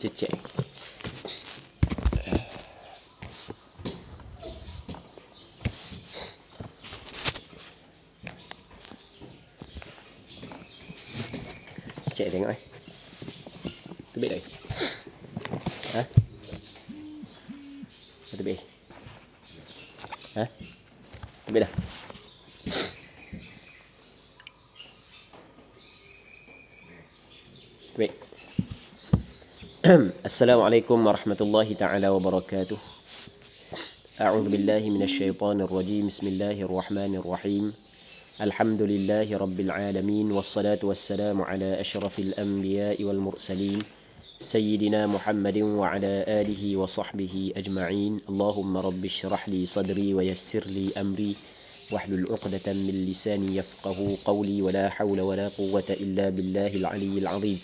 chết chạy chạy đấy ngay السلام عليكم ورحمة الله تعالى وبركاته أعوذ بالله من الشيطان الرجيم بسم الله الرحمن الرحيم الحمد لله رب العالمين والصلاة والسلام على أشرف الأنبياء والمرسلين سيدنا محمد وعلى آله وصحبه أجمعين اللهم رب اشرح لي صدري ويسر لي أمري واحلل عقدة من لساني يفقه قولي ولا حول ولا قوة إلا بالله العلي العظيم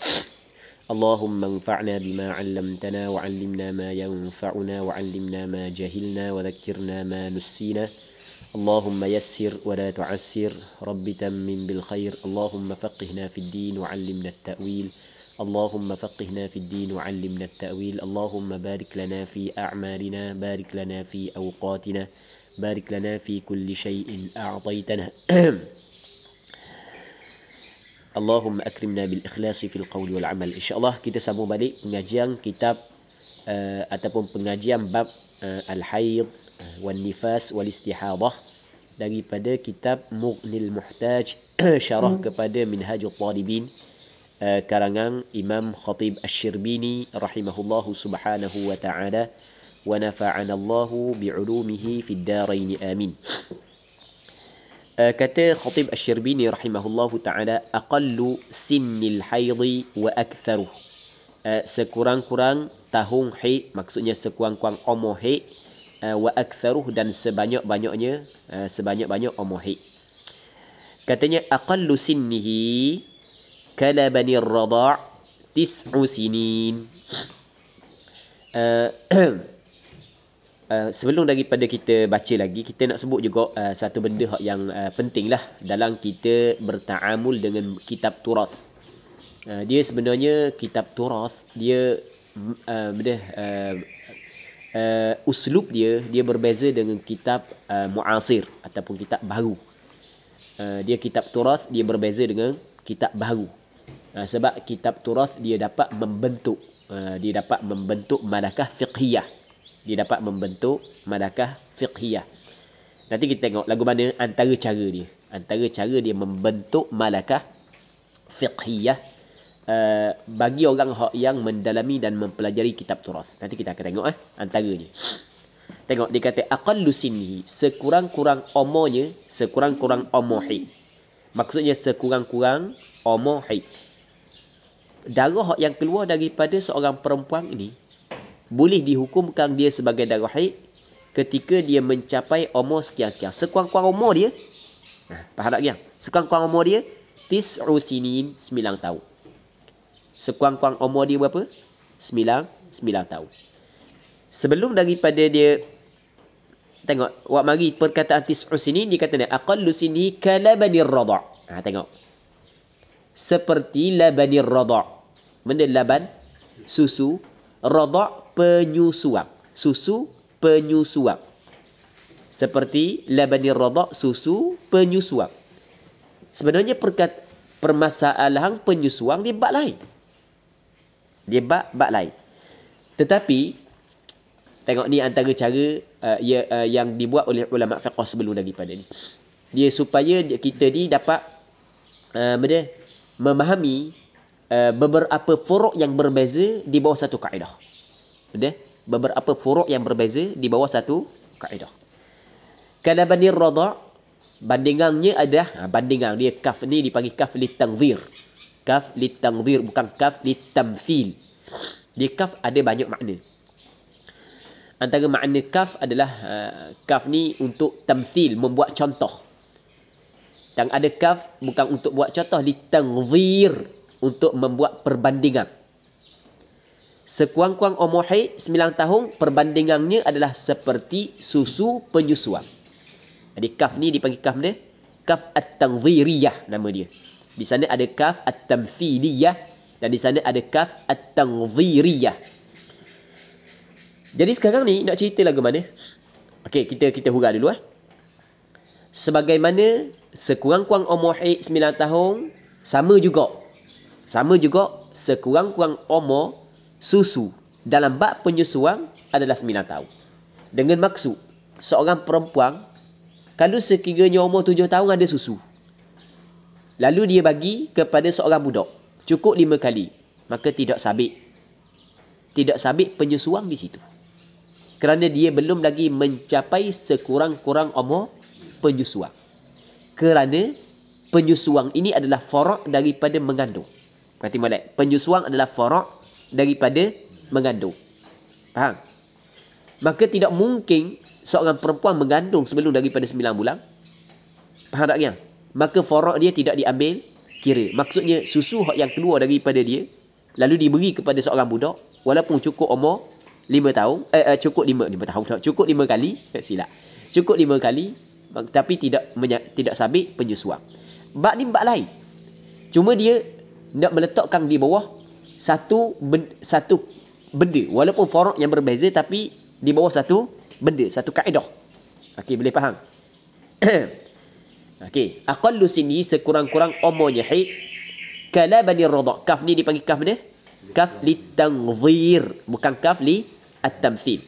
اللهم انفعنا بما علمتنا وعلمنا ما ينفعنا وعلمنا ما جهلنا وذكرنا ما نسينا اللهم يسر ولا تعسر رب تمن بالخير اللهم فقهنا في الدين وعلمنا التأويل اللهم فقهنا في الدين وعلمنا التأويل اللهم بارك لنا في أعمالنا بارك لنا في أوقاتنا بارك لنا في كل شيء أعطيتنا Allahumma akrimna bil ikhlasi fil qawli wal amal. InsyaAllah kita sambung balik pengajian kitab uh, ataupun pengajian bab uh, eh, al-hayyid eh, wal nifas wal istihadah daripada kitab Mughnil Muhtaj syarah hmm. kepada Minhajul Talibin uh, karangan Imam Khatib Ash-Shirbini rahimahullahu subhanahu wa ta'ala wa nafa'anallahu bi'ulumihi fid darain amin. Eh, kata Khatib Ash-Shirbini rahimahullahu ta'ala aqallu sinnil haidhi wa aktharuh eh, sekurang-kurang tahun haid maksudnya sekurang-kurang umur haid eh, wa aktharuh dan sebanyak-banyaknya sebanyak-banyak umur haid katanya aqallu sinnihi kalabani ar-radha' tis'u sinin Eh, sebelum daripada kita baca lagi kita nak sebut juga uh, satu benda yang uh, pentinglah dalam kita bertamul dengan kitab turoth. uh, dia sebenarnya kitab turoth dia uh, benda uh, uh, uslub dia dia berbeza dengan kitab uh, muasir ataupun kitab baru uh, dia kitab turoth dia berbeza dengan kitab baru uh, sebab kitab turoth dia dapat membentuk uh, dia dapat membentuk manakah fiqhiyah dia dapat membentuk madakah fiqhiyah. Nanti kita tengok lagu mana antara cara dia. Antara cara dia membentuk madakah fiqhiyah Uh, bagi orang yang mendalami dan mempelajari kitab turas. Nanti kita akan tengok eh, antara ni. Tengok dia kata aqallu sekurang-kurang umurnya sekurang-kurang omohi. Maksudnya sekurang-kurang umuhi. Darah yang keluar daripada seorang perempuan ini boleh dihukumkan dia sebagai darah haid ketika dia mencapai umur sekian-sekian. Sekurang-kurang umur dia, ha, faham tak yang? Sekurang-kurang umur dia, tis'u sinin sembilan tahun. Sekurang-kurang umur dia berapa? Sembilan, sembilan tahun. Sebelum daripada dia, tengok, wak mari perkataan tis'u sinin, dia kata ni, aqallu sini kalabanir rada' Ha, tengok. Seperti labanir rada' Benda laban, susu, Rodok penyusuak, Susu penyusuak. Seperti labani rodok susu penyusuak. Sebenarnya perkat permasalahan penyusuan di bab lain. Di bab bab lain. Tetapi tengok ni antara cara uh, eh, ia, ya, uh, eh, yang dibuat oleh ulama fiqh sebelum lagi pada ni. Dia supaya kita ni dapat uh, benda, memahami Eh, beberapa furuk yang berbeza di bawah satu kaedah. Okay? Beberapa furuk yang berbeza di bawah satu kaedah. Kalau bani rada, bandingannya ada, ha, bandingan dia kaf ni dipanggil kaf li tangzir. Kaf li tangzir, bukan kaf li tamfil. Di kaf ada banyak makna. Antara makna kaf adalah uh, kaf ni untuk tamthil, membuat contoh. Dan ada kaf bukan untuk buat contoh, li tangzir untuk membuat perbandingan. Sekuang-kuang omohai 9 tahun perbandingannya adalah seperti susu penyusuan. Jadi kaf ni dipanggil kaf ni. Kaf At-Tangziriyah nama dia. Di sana ada kaf At-Tamthiliyah dan di sana ada kaf At-Tangziriyah. Jadi sekarang ni nak cerita lagu mana? Okey, kita kita hurah dulu eh. Sebagaimana sekurang-kurang umur 9 tahun sama juga sama juga sekurang-kurang umur susu dalam bab penyusuan adalah 9 tahun. Dengan maksud seorang perempuan kalau sekiranya umur tujuh tahun ada susu. Lalu dia bagi kepada seorang budak. Cukup lima kali. Maka tidak sabit. Tidak sabit penyusuan di situ. Kerana dia belum lagi mencapai sekurang-kurang umur penyusuan. Kerana penyusuan ini adalah forak daripada mengandung. Berarti molek. Penyusuang adalah forok daripada mengandung. Faham? Maka tidak mungkin seorang perempuan mengandung sebelum daripada sembilan bulan. Faham taknya? Maka forok dia tidak diambil kira. Maksudnya susu yang keluar daripada dia lalu diberi kepada seorang budak walaupun cukup umur lima tahun eh, eh cukup lima, lima tahun cukup lima kali eh, silap cukup lima kali tapi tidak tidak sabit penyusuan bab ni bab lain cuma dia nak meletakkan di bawah satu benda, satu benda walaupun forok yang berbeza tapi di bawah satu benda satu kaedah okey boleh faham okey lu sini sekurang-kurang umurnya haid kalabani rada kaf ni dipanggil kaf dia kaf li tanzir bukan kaf li at-tamthil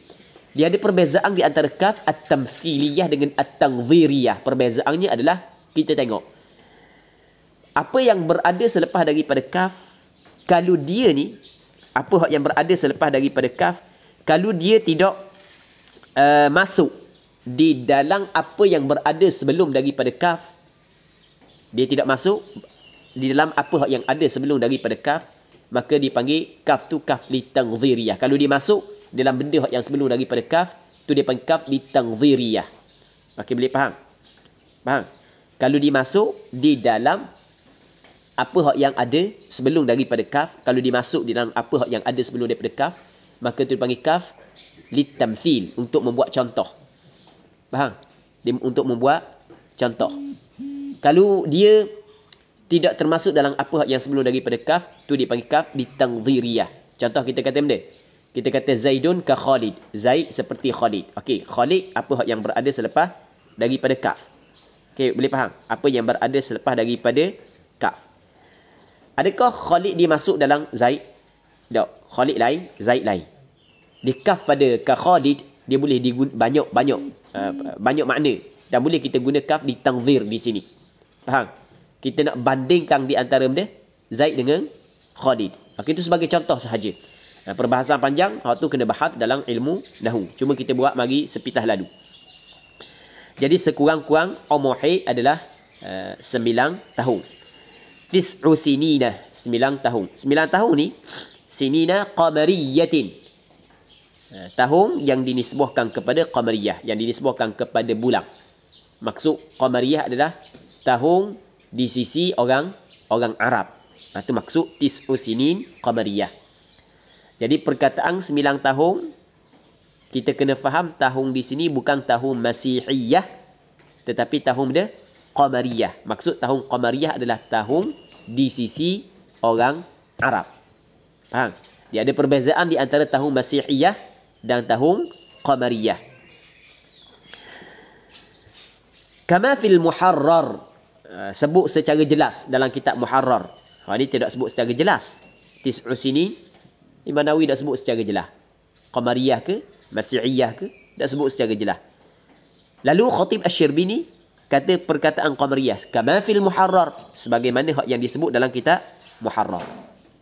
dia ada perbezaan di antara kaf at-tamthiliyah dengan at-tanziriyah perbezaannya adalah kita tengok apa yang berada selepas daripada kaf kalau dia ni apa hak yang berada selepas daripada kaf kalau dia tidak uh, masuk di dalam apa yang berada sebelum daripada kaf dia tidak masuk di dalam apa hak yang ada sebelum daripada kaf maka dipanggil kaf tu kaf li tangdhiriyah kalau dia masuk dalam benda hak yang sebelum daripada kaf tu dia panggil kaf li tangdhiriyah okey boleh faham faham kalau dia masuk di dalam apa hak yang ada sebelum daripada kaf kalau dimasuk di dalam apa hak yang ada sebelum daripada kaf maka itu dipanggil kaf litamthil untuk membuat contoh faham dia untuk membuat contoh kalau dia tidak termasuk dalam apa hak yang sebelum daripada kaf tu dipanggil kaf litangdhiriyah contoh kita kata benda kita kata zaidun ka khalid zaid seperti khalid okey khalid apa hak yang berada selepas daripada kaf okey boleh faham apa yang berada selepas daripada kaf Adakah Khalid dimasuk dalam Zaid? Tak. Khalid lain, Zaid lain. Di kaf pada ka Khalid, dia boleh digun- banyak banyak uh, banyak makna dan boleh kita guna kaf di tangzir di sini. Faham? Kita nak bandingkan di antara benda Zaid dengan Khalid. Okey ah, itu sebagai contoh sahaja. Uh, perbahasan panjang, hal tu kena bahas dalam ilmu nahu. Cuma kita buat mari sepitah lalu. Jadi sekurang-kurang omohi adalah uh, sembilan tahun tis'u sinina sembilan tahun Sembilan tahun ni sinina qamariyatin eh, tahun yang dinisbahkan kepada qamariyah yang dinisbahkan kepada bulan maksud qamariyah adalah tahun di sisi orang orang Arab itu ha, maksud tis'u sinin qamariyah jadi perkataan sembilan tahun kita kena faham tahun di sini bukan tahun Masihiyah tetapi tahun dia Qamariyah. Maksud tahun Qamariyah adalah tahun di sisi orang Arab. Faham? Dia ada perbezaan di antara tahun Masihiyah dan tahun Qamariyah. Kama fil Muharrar. Eh, sebut secara jelas dalam kitab Muharrar. Ha, ini tidak sebut secara jelas. Tis'u ini, Imam Nawawi tak sebut secara jelas. Qamariyah ke? Masihiyah ke? Tak sebut secara jelas. Lalu Khatib Ashirbini kata perkataan Qamariyah. Kama fil muharrar. Sebagaimana yang disebut dalam kitab Muharrar.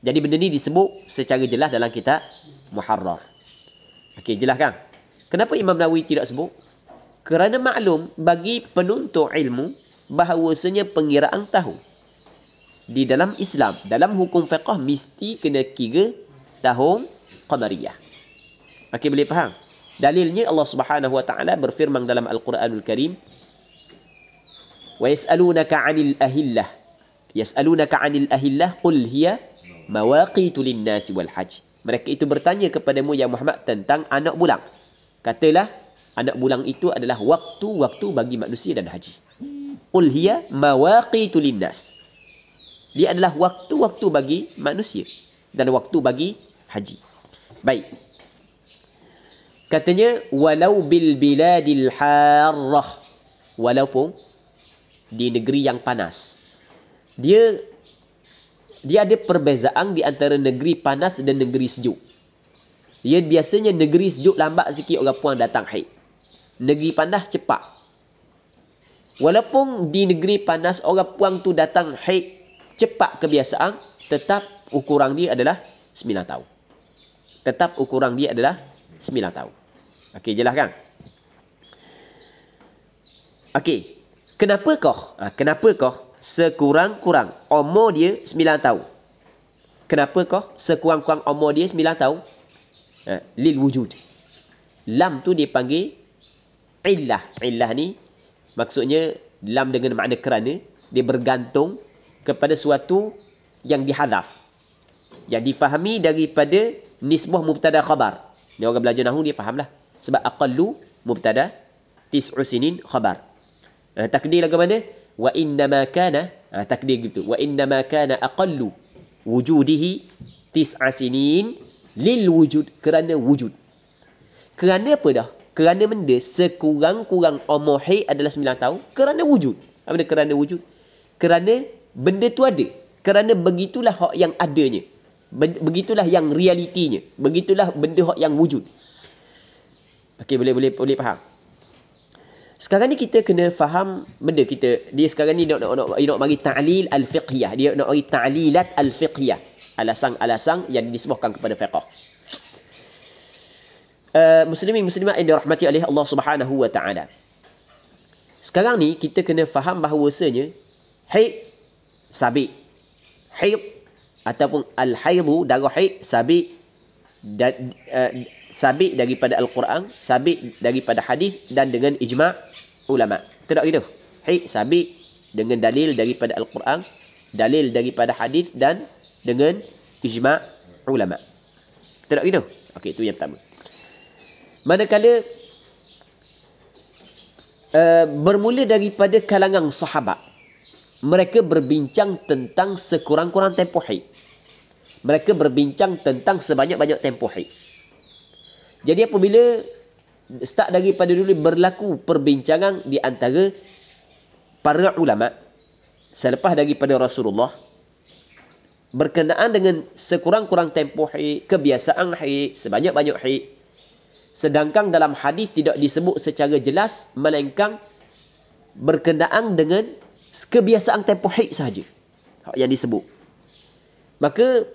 Jadi benda ni disebut secara jelas dalam kitab Muharrar. Okey, jelas kan? Kenapa Imam Nawawi tidak sebut? Kerana maklum bagi penuntut ilmu bahawasanya pengiraan tahu. Di dalam Islam, dalam hukum fiqah mesti kena kira tahun Qamariyah. Okey, boleh faham? Dalilnya Allah Subhanahu Wa Taala berfirman dalam Al-Quranul Karim, وَيَسْأَلُونَكَ عَنِ الْأَهِلَّةِ يَسْأَلُونَكَ عَنِ الْأَهِلَّةِ قُلْ هِيَ مَوَاقِيتُ لِلنَّاسِ وَالْحَجِ Mereka itu bertanya kepadamu, Ya Muhammad, tentang anak bulang. Katalah, anak bulang itu adalah waktu-waktu bagi manusia dan haji. قُلْ هِيَ مَوَاقِيتُ لِلنَّاسِ Dia adalah waktu-waktu bagi manusia dan waktu bagi haji. Baik. Katanya, walau bil biladil harrah. Walaupun di negeri yang panas. Dia dia ada perbezaan di antara negeri panas dan negeri sejuk. Ia biasanya negeri sejuk lambat sikit orang puan datang haid. Negeri panas cepat. Walaupun di negeri panas orang puan tu datang haid cepat kebiasaan, tetap ukuran dia adalah 9 tahun. Tetap ukuran dia adalah 9 tahun. Okey, jelas kan? Okey, Kenapa kau? Ha, kenapa kau sekurang-kurang umur dia 9 tahun? Kenapa kau sekurang-kurang umur dia 9 tahun? Ha, lil wujud. Lam tu dia panggil illah. Illah ni maksudnya lam dengan makna kerana dia bergantung kepada suatu yang dihadaf. Yang difahami daripada nisbah mubtada khabar. Ni orang belajar nahu dia fahamlah. Sebab aqallu mubtada tisusinin sinin khabar. Eh, takdir lagu mana? Wa innama kana ah takdir gitu. Wa innama kana aqallu wujudihi tis'a sinin lil wujud kerana wujud. Kerana apa dah? Kerana benda sekurang-kurang umur adalah 9 tahun kerana wujud. Apa dia kerana wujud? Kerana benda tu ada. Kerana begitulah hak yang adanya. Begitulah yang realitinya. Begitulah benda hak yang wujud. Okey boleh boleh boleh faham? Sekarang ni kita kena faham benda kita. Dia sekarang ni nak nak nak nak bagi ta'lil al-fiqhiyah. Dia nak bagi ta'lilat al-fiqhiyah. Alasan-alasan yang disebutkan kepada fiqh. Eh, muslimin muslimat yang dirahmati oleh Allah Subhanahu wa taala. Sekarang ni kita kena faham bahawasanya haid sabiq. Haid ataupun al-haidu darah haid sabiq dan uh, sabit daripada al-Quran, sabit daripada hadis dan dengan ijma' ulama. Tidak gitu. Hai sabit dengan dalil daripada al-Quran, dalil daripada hadis dan dengan ijma' ulama. Tidak gitu. Okey, itu yang pertama. Manakala uh, bermula daripada kalangan sahabat mereka berbincang tentang sekurang-kurang tempoh hari mereka berbincang tentang sebanyak-banyak tempoh hari. Jadi apabila start daripada dulu berlaku perbincangan di antara para ulama selepas daripada Rasulullah berkenaan dengan sekurang-kurang tempoh hari kebiasaan hari sebanyak-banyak hari. Sedangkan dalam hadis tidak disebut secara jelas melainkan berkenaan dengan kebiasaan tempoh hari sahaja yang disebut. Maka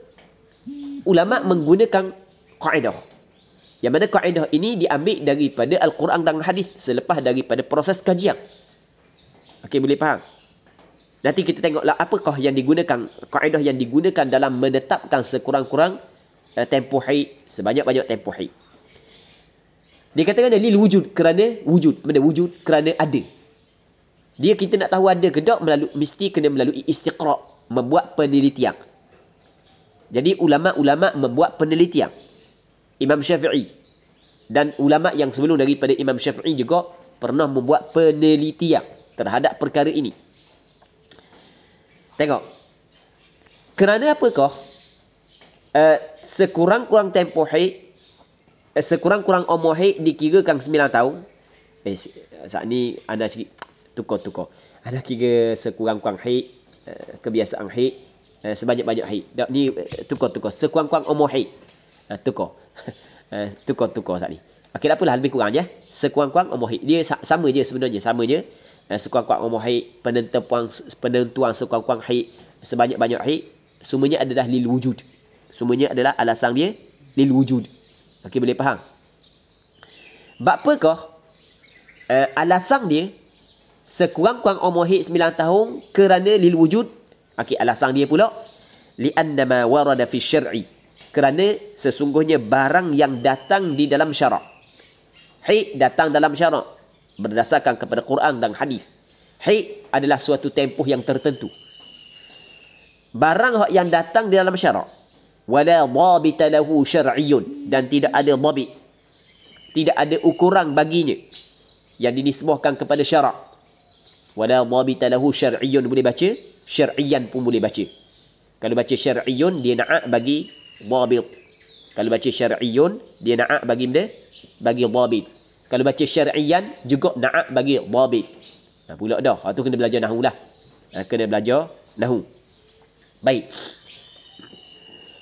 ulama menggunakan kaedah. Yang mana kaedah ini diambil daripada Al-Quran dan Hadis selepas daripada proses kajian. Okey, boleh faham? Nanti kita tengoklah apakah yang digunakan, kaedah yang digunakan dalam menetapkan sekurang-kurang eh, tempoh haid, sebanyak-banyak tempoh haid. Dia katakan dalil wujud kerana wujud. Benda wujud kerana ada. Dia kita nak tahu ada ke tak, melalui, mesti kena melalui istiqra, membuat penelitian. Jadi ulama-ulama membuat penelitian. Imam Syafi'i dan ulama yang sebelum daripada Imam Syafi'i juga pernah membuat penelitian terhadap perkara ini. Tengok. Kerana apakah uh, sekurang-kurang tempoh hari, eh, sekurang-kurang umur haid dikirakan 9 tahun. Eh, saat ni anda cik tukar-tukar. Anda kira sekurang-kurang haid eh, kebiasaan haid Eh, sebanyak-banyak hari. Dak ni tukar-tukar eh, sekuang-kuang umur hari. Eh, tukar. Eh, tukar-tukar sat ni. Okey tak apalah lebih kurang je. Eh. Sekuang-kuang umur hari. Dia sama je sebenarnya, sama je. Eh, sekuang-kuang umur hari, penentuan penentuan sekuang-kuang hari sebanyak-banyak hari, semuanya adalah lil wujud. Semuanya adalah alasan dia lil wujud. Okey boleh faham? Bak apakah eh, alasan dia sekurang-kurang umur 9 tahun kerana lil wujud Okey, alasan dia pula li'anna ma warada fi syar'i. Kerana sesungguhnya barang yang datang di dalam syarak. Hi datang dalam syarak berdasarkan kepada Quran dan hadis. Hi adalah suatu tempoh yang tertentu. Barang yang datang di dalam syarak wala dhabita lahu syar'iyyun dan tidak ada dhabit. Tidak ada ukuran baginya yang dinisbahkan kepada syarak wala dhabita lahu syar'iyyun boleh baca syar'iyan pun boleh baca kalau baca syar'iyyun dia na'a bagi dhabit kalau baca syar'iyyun dia na'a bagi benda bagi dhabit kalau baca syar'iyan juga na'a bagi dhabit nah ha, pula dah ha tu kena belajar nahwu lah ha, kena belajar nahwu baik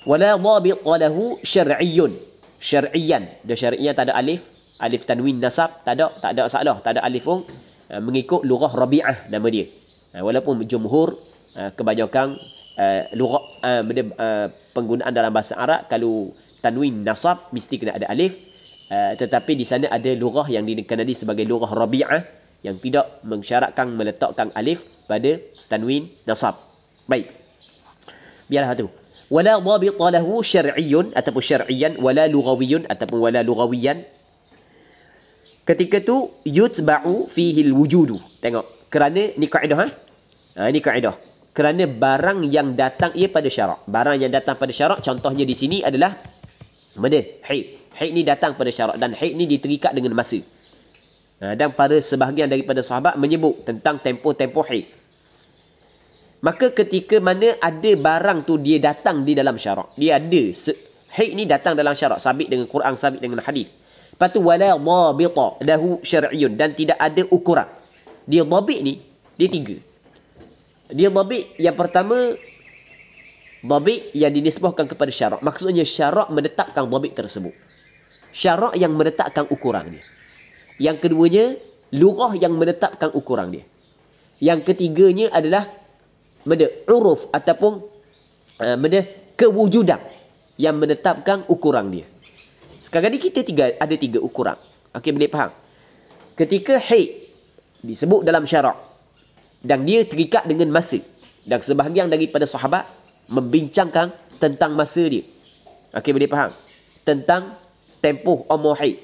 wala dhabit lahu syar'iyyun syar'iyan dia syar'iyan tak ada alif alif tanwin nasab tak ada tak ada salah tak ada alif pun Eh, mengikut lurah Rabi'ah nama dia. Eh, walaupun jumhur eh, kebanyakan lurah penggunaan dalam bahasa Arab kalau tanwin nasab mesti kena ada alif tetapi di sana ada lurah yang dikenali sebagai lurah Rabi'ah yang tidak mensyaratkan meletakkan alif pada tanwin nasab. Baik. Biarlah tu. Wala dhabita lahu syar'iyyun ataupun syar'iyyan wala lughawiyyun ataupun wala lughawiyyan Ketika tu yutba'u fihi alwujudu. Tengok. Kerana ni kaedah ha? ha ni kaedah. Kerana barang yang datang ia pada syarak. Barang yang datang pada syarak contohnya di sini adalah benda haid. Haid ni datang pada syarak dan haid ni diterikat dengan masa. Ha, dan pada sebahagian daripada sahabat menyebut tentang tempo tempoh haid. Maka ketika mana ada barang tu dia datang di dalam syarak. Dia ada. Haid ni datang dalam syarak. Sabit dengan Quran, sabit dengan hadis. Lepas tu wala dhabita lahu syar'iyyun dan tidak ada ukuran. Dia dhabit ni dia tiga. Dia dhabit yang pertama dhabit yang dinisbahkan kepada syarak. Maksudnya syarak menetapkan dhabit tersebut. Syarak yang menetapkan ukuran dia. Yang keduanya lughah yang menetapkan ukuran dia. Yang ketiganya adalah benda uruf ataupun uh, benda kewujudan yang menetapkan ukuran dia. Sekarang ni kita tiga, ada tiga ukuran. Okey, boleh faham? Ketika haid disebut dalam syarak dan dia terikat dengan masa dan sebahagian daripada sahabat membincangkan tentang masa dia. Okey, boleh faham? Tentang tempoh umur haid.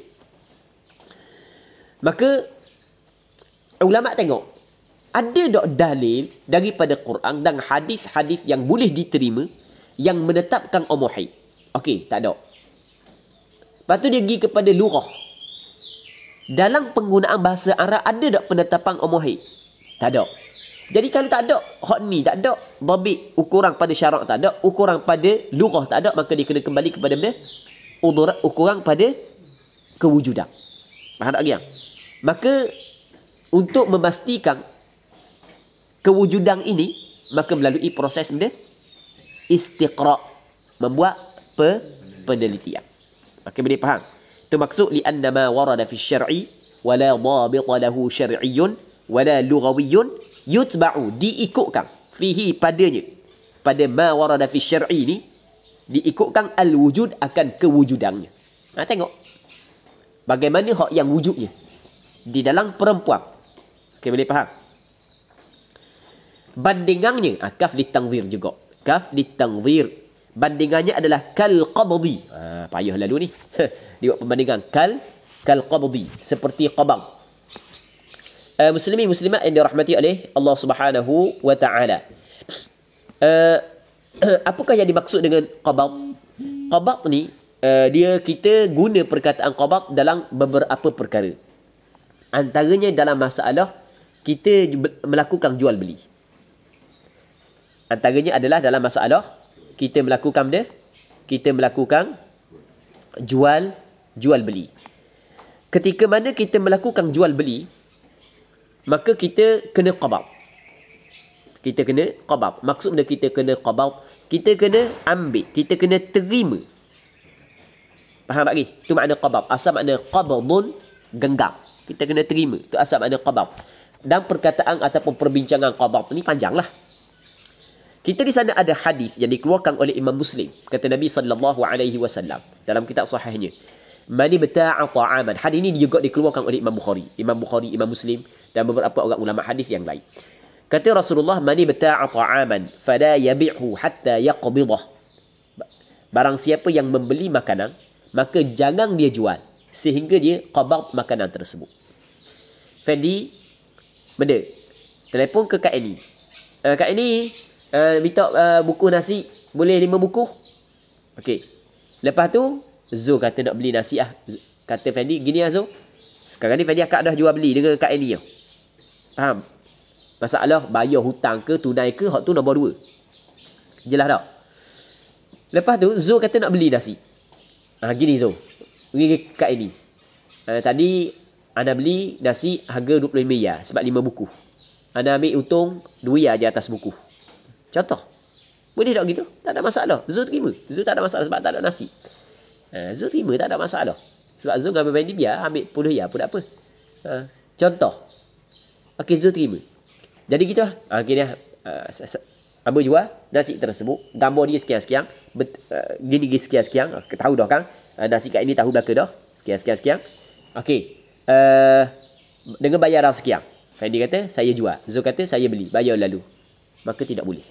Maka ulama tengok ada dok dalil daripada Quran dan hadis-hadis yang boleh diterima yang menetapkan umur haid. Okey, tak ada. Lepas tu dia pergi kepada lurah. Dalam penggunaan bahasa Arab ada tak penetapan umuhid? Tak ada. Jadi kalau tak ada hak ni, tak ada babik ukuran pada syarak tak ada, ukuran pada lurah tak ada, maka dia kena kembali kepada dia udurat ukuran pada kewujudan. Faham tak dia? Maka untuk memastikan kewujudan ini maka melalui proses dia istiqra membuat pe penelitian. Okey boleh faham. Itu maksud li anna ma warada fi syar'i wala dhabit lahu syar'iyyun wala lughawiyyun yutba'u diikutkan fihi padanya pada ma warada fi syar'i ni diikutkan al wujud akan kewujudannya ha nah, tengok bagaimana hak yang wujudnya di dalam perempuan okey boleh faham bandingannya ha, kaf litangzir juga kaf litangzir bandingannya adalah kal qabdi. Ha, payah lalu ni. Dia buat perbandingan kal kal qabdi seperti qabang. Uh, eh, muslimin muslimat yang dirahmati oleh Allah Subhanahu wa taala. Uh, apakah yang dimaksud dengan qabab? Qabab ni uh, dia kita guna perkataan qabab dalam beberapa perkara. Antaranya dalam masalah kita melakukan jual beli. Antaranya adalah dalam masalah kita melakukan benda kita melakukan jual jual beli ketika mana kita melakukan jual beli maka kita kena qabad kita kena qabad maksudnya kita kena qabad kita kena ambil kita kena terima faham tak ni tu makna qabad asal makna qabdun genggam kita kena terima tu asal makna qabad dan perkataan ataupun perbincangan qabad ni lah. Kita di sana ada hadis yang dikeluarkan oleh Imam Muslim. Kata Nabi sallallahu alaihi wasallam dalam kitab sahihnya. Man bata'a ta'aman. Hadis ini juga dikeluarkan oleh Imam Bukhari. Imam Bukhari, Imam Muslim dan beberapa orang ulama hadis yang lain. Kata Rasulullah, "Man bata'a ta'aman fada yabi'hu hatta yaqbidah." Barang siapa yang membeli makanan, maka jangan dia jual sehingga dia qabad makanan tersebut. Fendi, benda. Telepon ke Kak Eni. Eh, Kak Eni, Eh, minta uh, buku nasi boleh lima buku okey lepas tu Zo kata nak beli nasi ah kata Fendi gini ah Zo sekarang ni Fendi akak dah jual beli dengan Kak Eli faham masalah bayar hutang ke tunai ke hak tu nombor dua jelas tak lepas tu Zo kata nak beli nasi ah gini Zo pergi Kak Eli uh, tadi anda beli nasi harga 25 ya sebab 5 buku. Anda ambil untung 2 ya je atas buku. Contoh. Boleh tak gitu? Tak ada masalah. Zul terima. Zul tak ada masalah sebab tak ada nasi. Ha, Zul terima tak ada masalah. Sebab Zul ambil mandi biar ambil puluh ya pun tak apa. Ha, contoh. Okey Zul terima. Jadi kita lah. Ha, okey dah. Ha, ambil jual nasi tersebut. Dambo dia sekian-sekian. Gini-gini ha, uh, sekian-sekian. Uh, tahu dah kan? Uh, nasi kat ini tahu belaka dah. Sekian-sekian-sekian. Okey. Uh, dengan bayaran sekian. Fendi kata, saya jual. Zul kata, saya beli. Bayar lalu. Maka tidak boleh.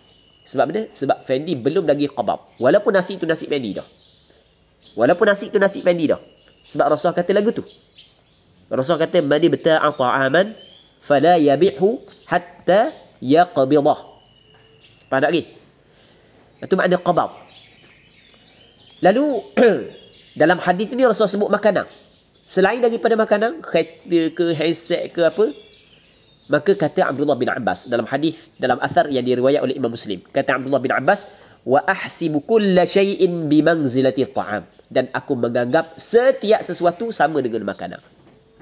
Sebab mana? Sebab Fendi belum lagi qabab. Walaupun nasi tu nasi Fendi dah. Walaupun nasi tu nasi Fendi dah. Sebab Rasul kata lagu tu. Rasul kata mani bata'a ta'aman fala yabihu hatta yaqbidah. Faham tak lagi? Itu makna qabab. Lalu dalam hadis ni Rasul sebut makanan. Selain daripada makanan, kereta ke, handset ke apa, Maka kata Abdullah bin Abbas dalam hadis dalam asar yang diriwayat oleh Imam Muslim. Kata Abdullah bin Abbas, "Wa ahsibu kulla shay'in bi manzilati ta'am." Dan aku menganggap setiap sesuatu sama dengan makanan.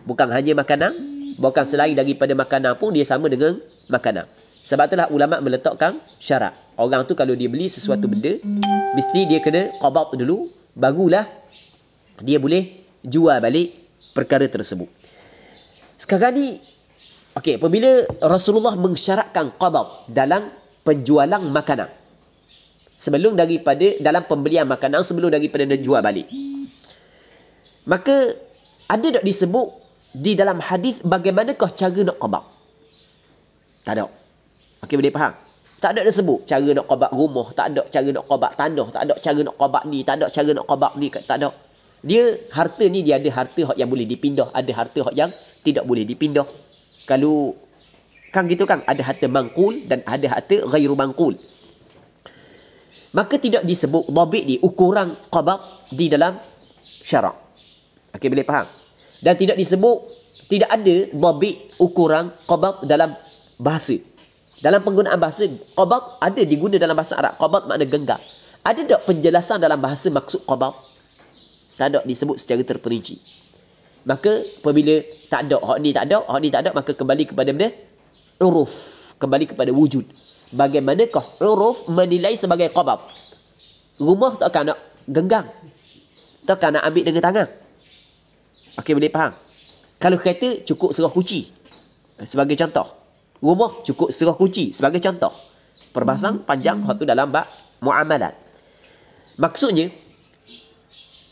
Bukan hanya makanan, bukan selain daripada makanan pun dia sama dengan makanan. Sebab itulah ulama meletakkan syarat. Orang tu kalau dia beli sesuatu benda, mesti dia kena qabad dulu, bagulah dia boleh jual balik perkara tersebut. Sekarang ni Okey, apabila Rasulullah mengsyaratkan qabad dalam penjualan makanan sebelum daripada dalam pembelian makanan sebelum daripada dia jual balik. Maka ada tak disebut di dalam hadis bagaimanakah cara nak qabad? Tak ada. Okey, boleh faham? Tak ada disebut cara nak qabad rumah, tak ada cara nak qabad tanah, tak ada cara nak qabad ni, tak ada cara nak qabad ni, tak ada. Dia harta ni dia ada harta yang boleh dipindah, ada harta yang tidak boleh dipindah kalau kang gitu kang ada harta mangkul dan ada harta ghairu mangkul maka tidak disebut dhabit di ukuran qabat di dalam syarak okey boleh faham dan tidak disebut tidak ada dhabit ukuran qabat dalam bahasa dalam penggunaan bahasa qabat ada diguna dalam bahasa Arab qabat makna genggam ada tak penjelasan dalam bahasa maksud qabat tak ada disebut secara terperinci Maka apabila tak ada hak ni tak ada, hak ni tak ada maka kembali kepada benda uruf, kembali kepada wujud. Bagaimanakah uruf menilai sebagai qabad? Rumah tak akan nak genggam. Tak akan nak ambil dengan tangan. Okey boleh faham? Kalau kereta cukup serah kunci. Sebagai contoh. Rumah cukup serah kunci sebagai contoh. Perbasang panjang hak tu dalam bab muamalat. Maksudnya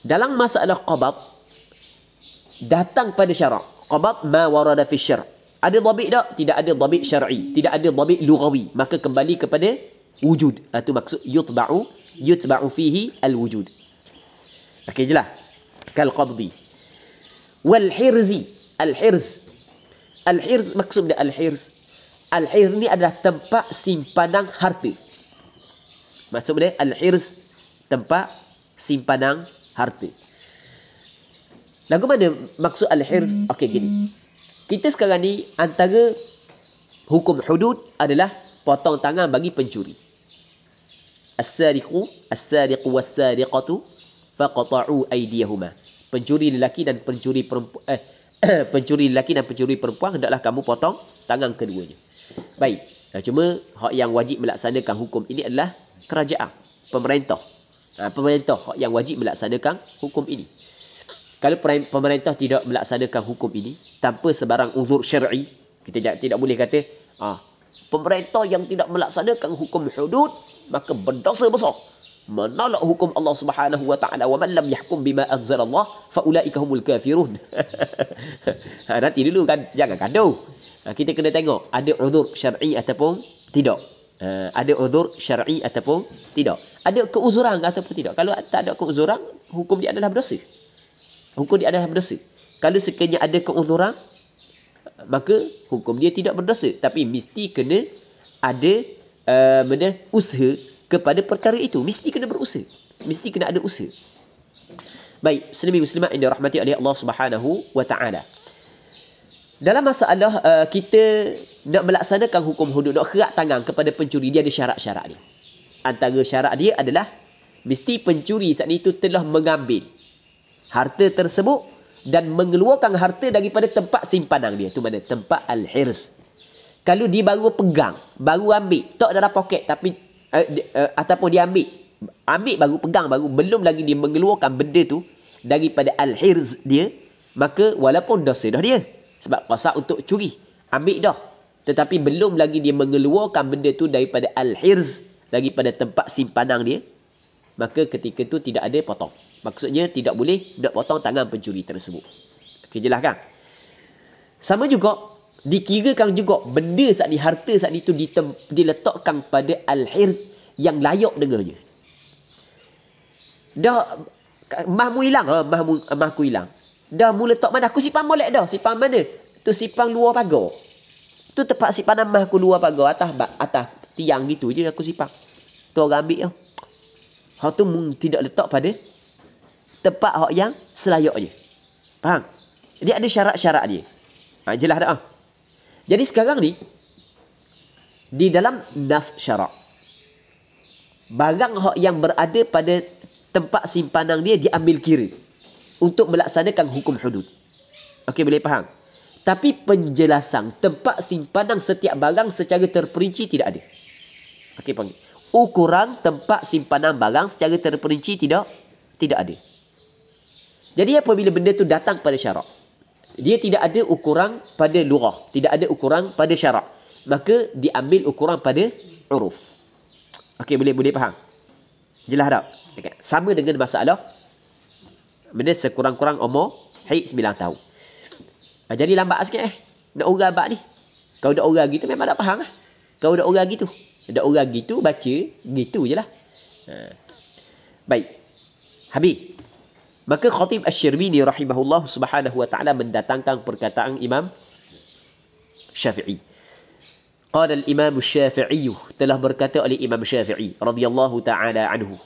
dalam masalah qabad datang pada syarak. Qabat ma warada fi syar. Ada dhabi tak? Tidak ada dhabi syar'i. Tidak ada dhabi lugawi. Maka kembali kepada wujud. Itu ha, maksud yutba'u yutba'u fihi al-wujud. Okey jelah. Kal qabdi. Wal hirzi. Al-hirz. Al-hirz maksudnya al-hirz. Al-hirz ni adalah tempat simpanan harta. Maksudnya al-hirz tempat simpanan harta. Lagu mana maksud al-hirz? Hmm. Okey gini. Kita sekarang ni antara hukum hudud adalah potong tangan bagi pencuri. As-sariqu, as-sariqu was-sariqatu faqata'u aydiyahuma. Pencuri lelaki dan pencuri perempuan eh pencuri lelaki dan pencuri perempuan hendaklah kamu potong tangan keduanya. Baik. cuma hak yang wajib melaksanakan hukum ini adalah kerajaan, pemerintah. pemerintah hak yang wajib melaksanakan hukum ini kalau pemerintah tidak melaksanakan hukum ini tanpa sebarang uzur syar'i kita tidak boleh kata ah pemerintah yang tidak melaksanakan hukum hudud maka berdosa besar menolak hukum Allah Subhanahu wa taala wa man lam yahkum bima anzal Allah fa ulaika humul kafirun ha, nanti dulu kan jangan kado. ha, kita kena tengok ada uzur syar'i ataupun tidak uh, ada uzur syar'i ataupun tidak ada keuzuran ataupun tidak kalau tak ada keuzuran hukum dia adalah berdosa hukum dia adalah berdosa. Kalau sekiranya ada keuzuran, maka hukum dia tidak berdosa. Tapi mesti kena ada uh, eh, mana, usaha kepada perkara itu. Mesti kena berusaha. Mesti kena ada usaha. Baik, muslimi muslimat yang rahmati oleh Allah Subhanahu wa taala. Dalam masalah uh, kita nak melaksanakan hukum hudud, nak kerak tangan kepada pencuri, dia ada syarat-syarat ni. Antara syarat dia adalah mesti pencuri saat itu telah mengambil harta tersebut dan mengeluarkan harta daripada tempat simpanan dia. Itu mana? Tempat al hirs Kalau dia baru pegang, baru ambil, tak dalam poket tapi uh, uh, ataupun dia ambil, ambil baru pegang, baru belum lagi dia mengeluarkan benda tu daripada al hirs dia, maka walaupun dosa dah dia. Sebab pasal untuk curi, ambil dah. Tetapi belum lagi dia mengeluarkan benda tu daripada al hirs daripada tempat simpanan dia, maka ketika itu tidak ada potong. Maksudnya tidak boleh tidak potong tangan pencuri tersebut. Okey jelas kan? Sama juga dikirakan juga benda saat di harta saat itu ditem, diletakkan pada al-hirz yang layak dengannya. Dah mahmu hilang, ha, mahmu mahku hilang. Dah mula tak mana aku simpan molek dah. Simpan mana? Tu simpan luar pagar. Tu tempat simpan mah aku luar pagar atas atas tiang gitu je aku simpan. Tu orang ambil ya. Hal tu tidak letak pada Tempat hak yang selayak je. Faham? Dia ada syarat-syarat dia. Ha, jelas dah. Jadi sekarang ni, di dalam nas syarat, barang hak yang berada pada tempat simpanan dia diambil kira untuk melaksanakan hukum hudud. Okey, boleh faham? Tapi penjelasan tempat simpanan setiap barang secara terperinci tidak ada. Okey, panggil. Ukuran tempat simpanan barang secara terperinci tidak tidak ada. Jadi apabila benda tu datang pada syarak, dia tidak ada ukuran pada lurah, tidak ada ukuran pada syarak. Maka diambil ukuran pada uruf. Okey, boleh boleh faham? Jelas tak? Okay. Sama dengan masalah benda sekurang-kurang umur haid 9 tahun. Ah, jadi lambat sikit eh. Nak orang bab ni. Kalau dak orang gitu memang tak faham lah. Eh? Kalau dak orang gitu. Dak orang gitu baca gitu je lah. Ah. Baik. Habis. Maka Khatib Ash-Shirmini rahimahullah subhanahu wa ta'ala mendatangkan perkataan Imam Syafi'i. Qala al-Imam Syafi'i telah berkata oleh Imam Syafi'i radhiyallahu ta'ala anhu.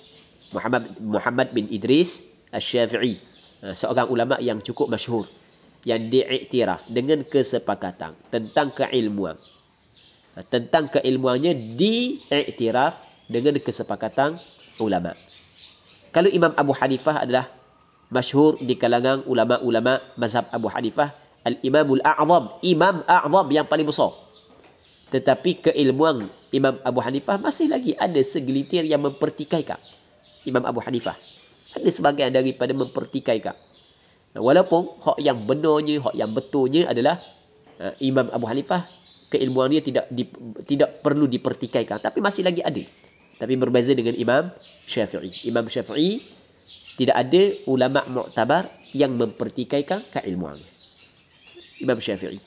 Muhammad Muhammad bin Idris Ash-Shafi'i eh, seorang ulama yang cukup masyhur yang diiktiraf dengan kesepakatan tentang keilmuan eh, tentang keilmuannya diiktiraf dengan kesepakatan ulama. Kalau Imam Abu Hanifah adalah masyhur di kalangan ulama-ulama mazhab Abu Hanifah Al-Imamul A'zam Imam A'zam yang paling besar Tetapi keilmuan Imam Abu Hanifah Masih lagi ada segelintir yang mempertikaikan Imam Abu Hanifah Ada sebagian daripada mempertikaikan Walaupun hak yang benarnya, hak yang betulnya adalah uh, Imam Abu Hanifah Keilmuan dia tidak di, tidak perlu dipertikaikan Tapi masih lagi ada Tapi berbeza dengan Imam Syafi'i Imam Syafi'i tidak ada ulama mu'tabar yang mempertikaikan keilmuan. Imam Syafi'i.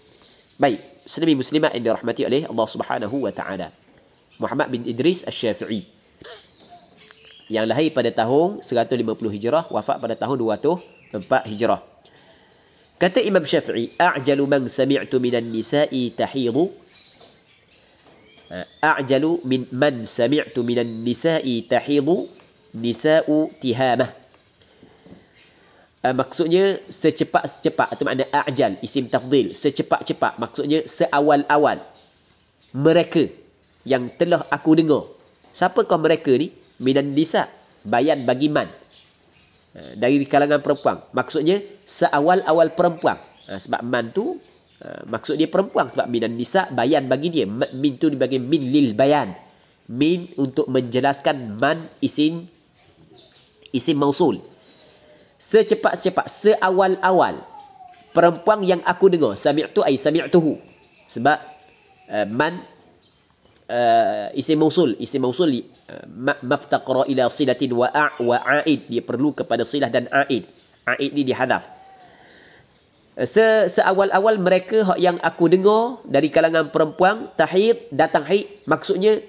Baik, Muslimi muslimat yang dirahmati oleh Allah Subhanahu wa taala. Muhammad bin Idris Al-Syafi'i. Yang lahir pada tahun 150 Hijrah, wafat pada tahun 204 Hijrah. Kata Imam Syafi'i, "A'jalu man sami'tu minan nisa'i tahidu" eh, A'jalu min man sami'tu minan nisa'i tahidu nisa'u tihamah. Uh, maksudnya secepat-secepat atau makna a'jal isim tafdil secepat-cepat maksudnya seawal-awal mereka yang telah aku dengar siapa kau mereka ni minan nisa bayan bagi man uh, ah, dari kalangan perempuan maksudnya seawal-awal perempuan uh, sebab man tu uh, maksud dia perempuan sebab minan nisa bayan bagi dia min tu dibagi min lil bayan min untuk menjelaskan man isim isim mausul secepat-cepat, seawal-awal perempuan yang aku dengar sami'tu ai sami'tuhu sebab uh, man uh, isim mausul isim mausul uh, maftaqara ila silatin wa a wa aid dia perlu kepada silah dan aid aid ni dihadaf Se, seawal-awal mereka yang aku dengar dari kalangan perempuan tahid datang haid maksudnya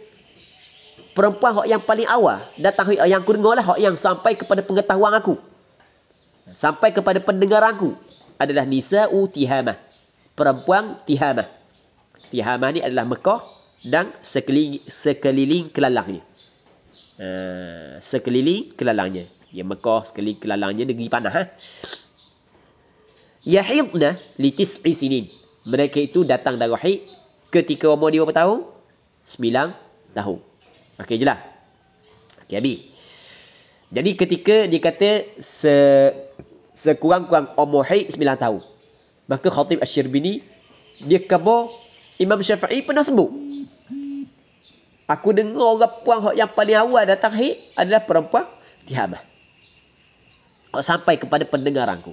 perempuan yang paling awal datang haid yang aku dengar lah yang sampai kepada pengetahuan aku sampai kepada pendengar aku adalah nisa tihamah. Perempuan tihamah. Tihamah ni adalah Mekah dan sekeliling, ah, sekeliling kelalangnya. Uh, sekeliling kelalangnya. Ya Mekah sekeliling kelalangnya negeri panah. Ha? Yahidna litis'i sinin. Mereka itu datang dari Wahid ketika umur dia berapa tahun? Sembilan tahun. Okey je lah. Okey habis. Jadi ketika dia kata se, sekurang-kurang umur haid 9 tahun. Maka Khatib Ash-Shirbini dia khabar Imam Syafi'i pernah sembuh. Aku dengar orang puan yang paling awal datang haid adalah perempuan Tihamah. Kau sampai kepada pendengaranku.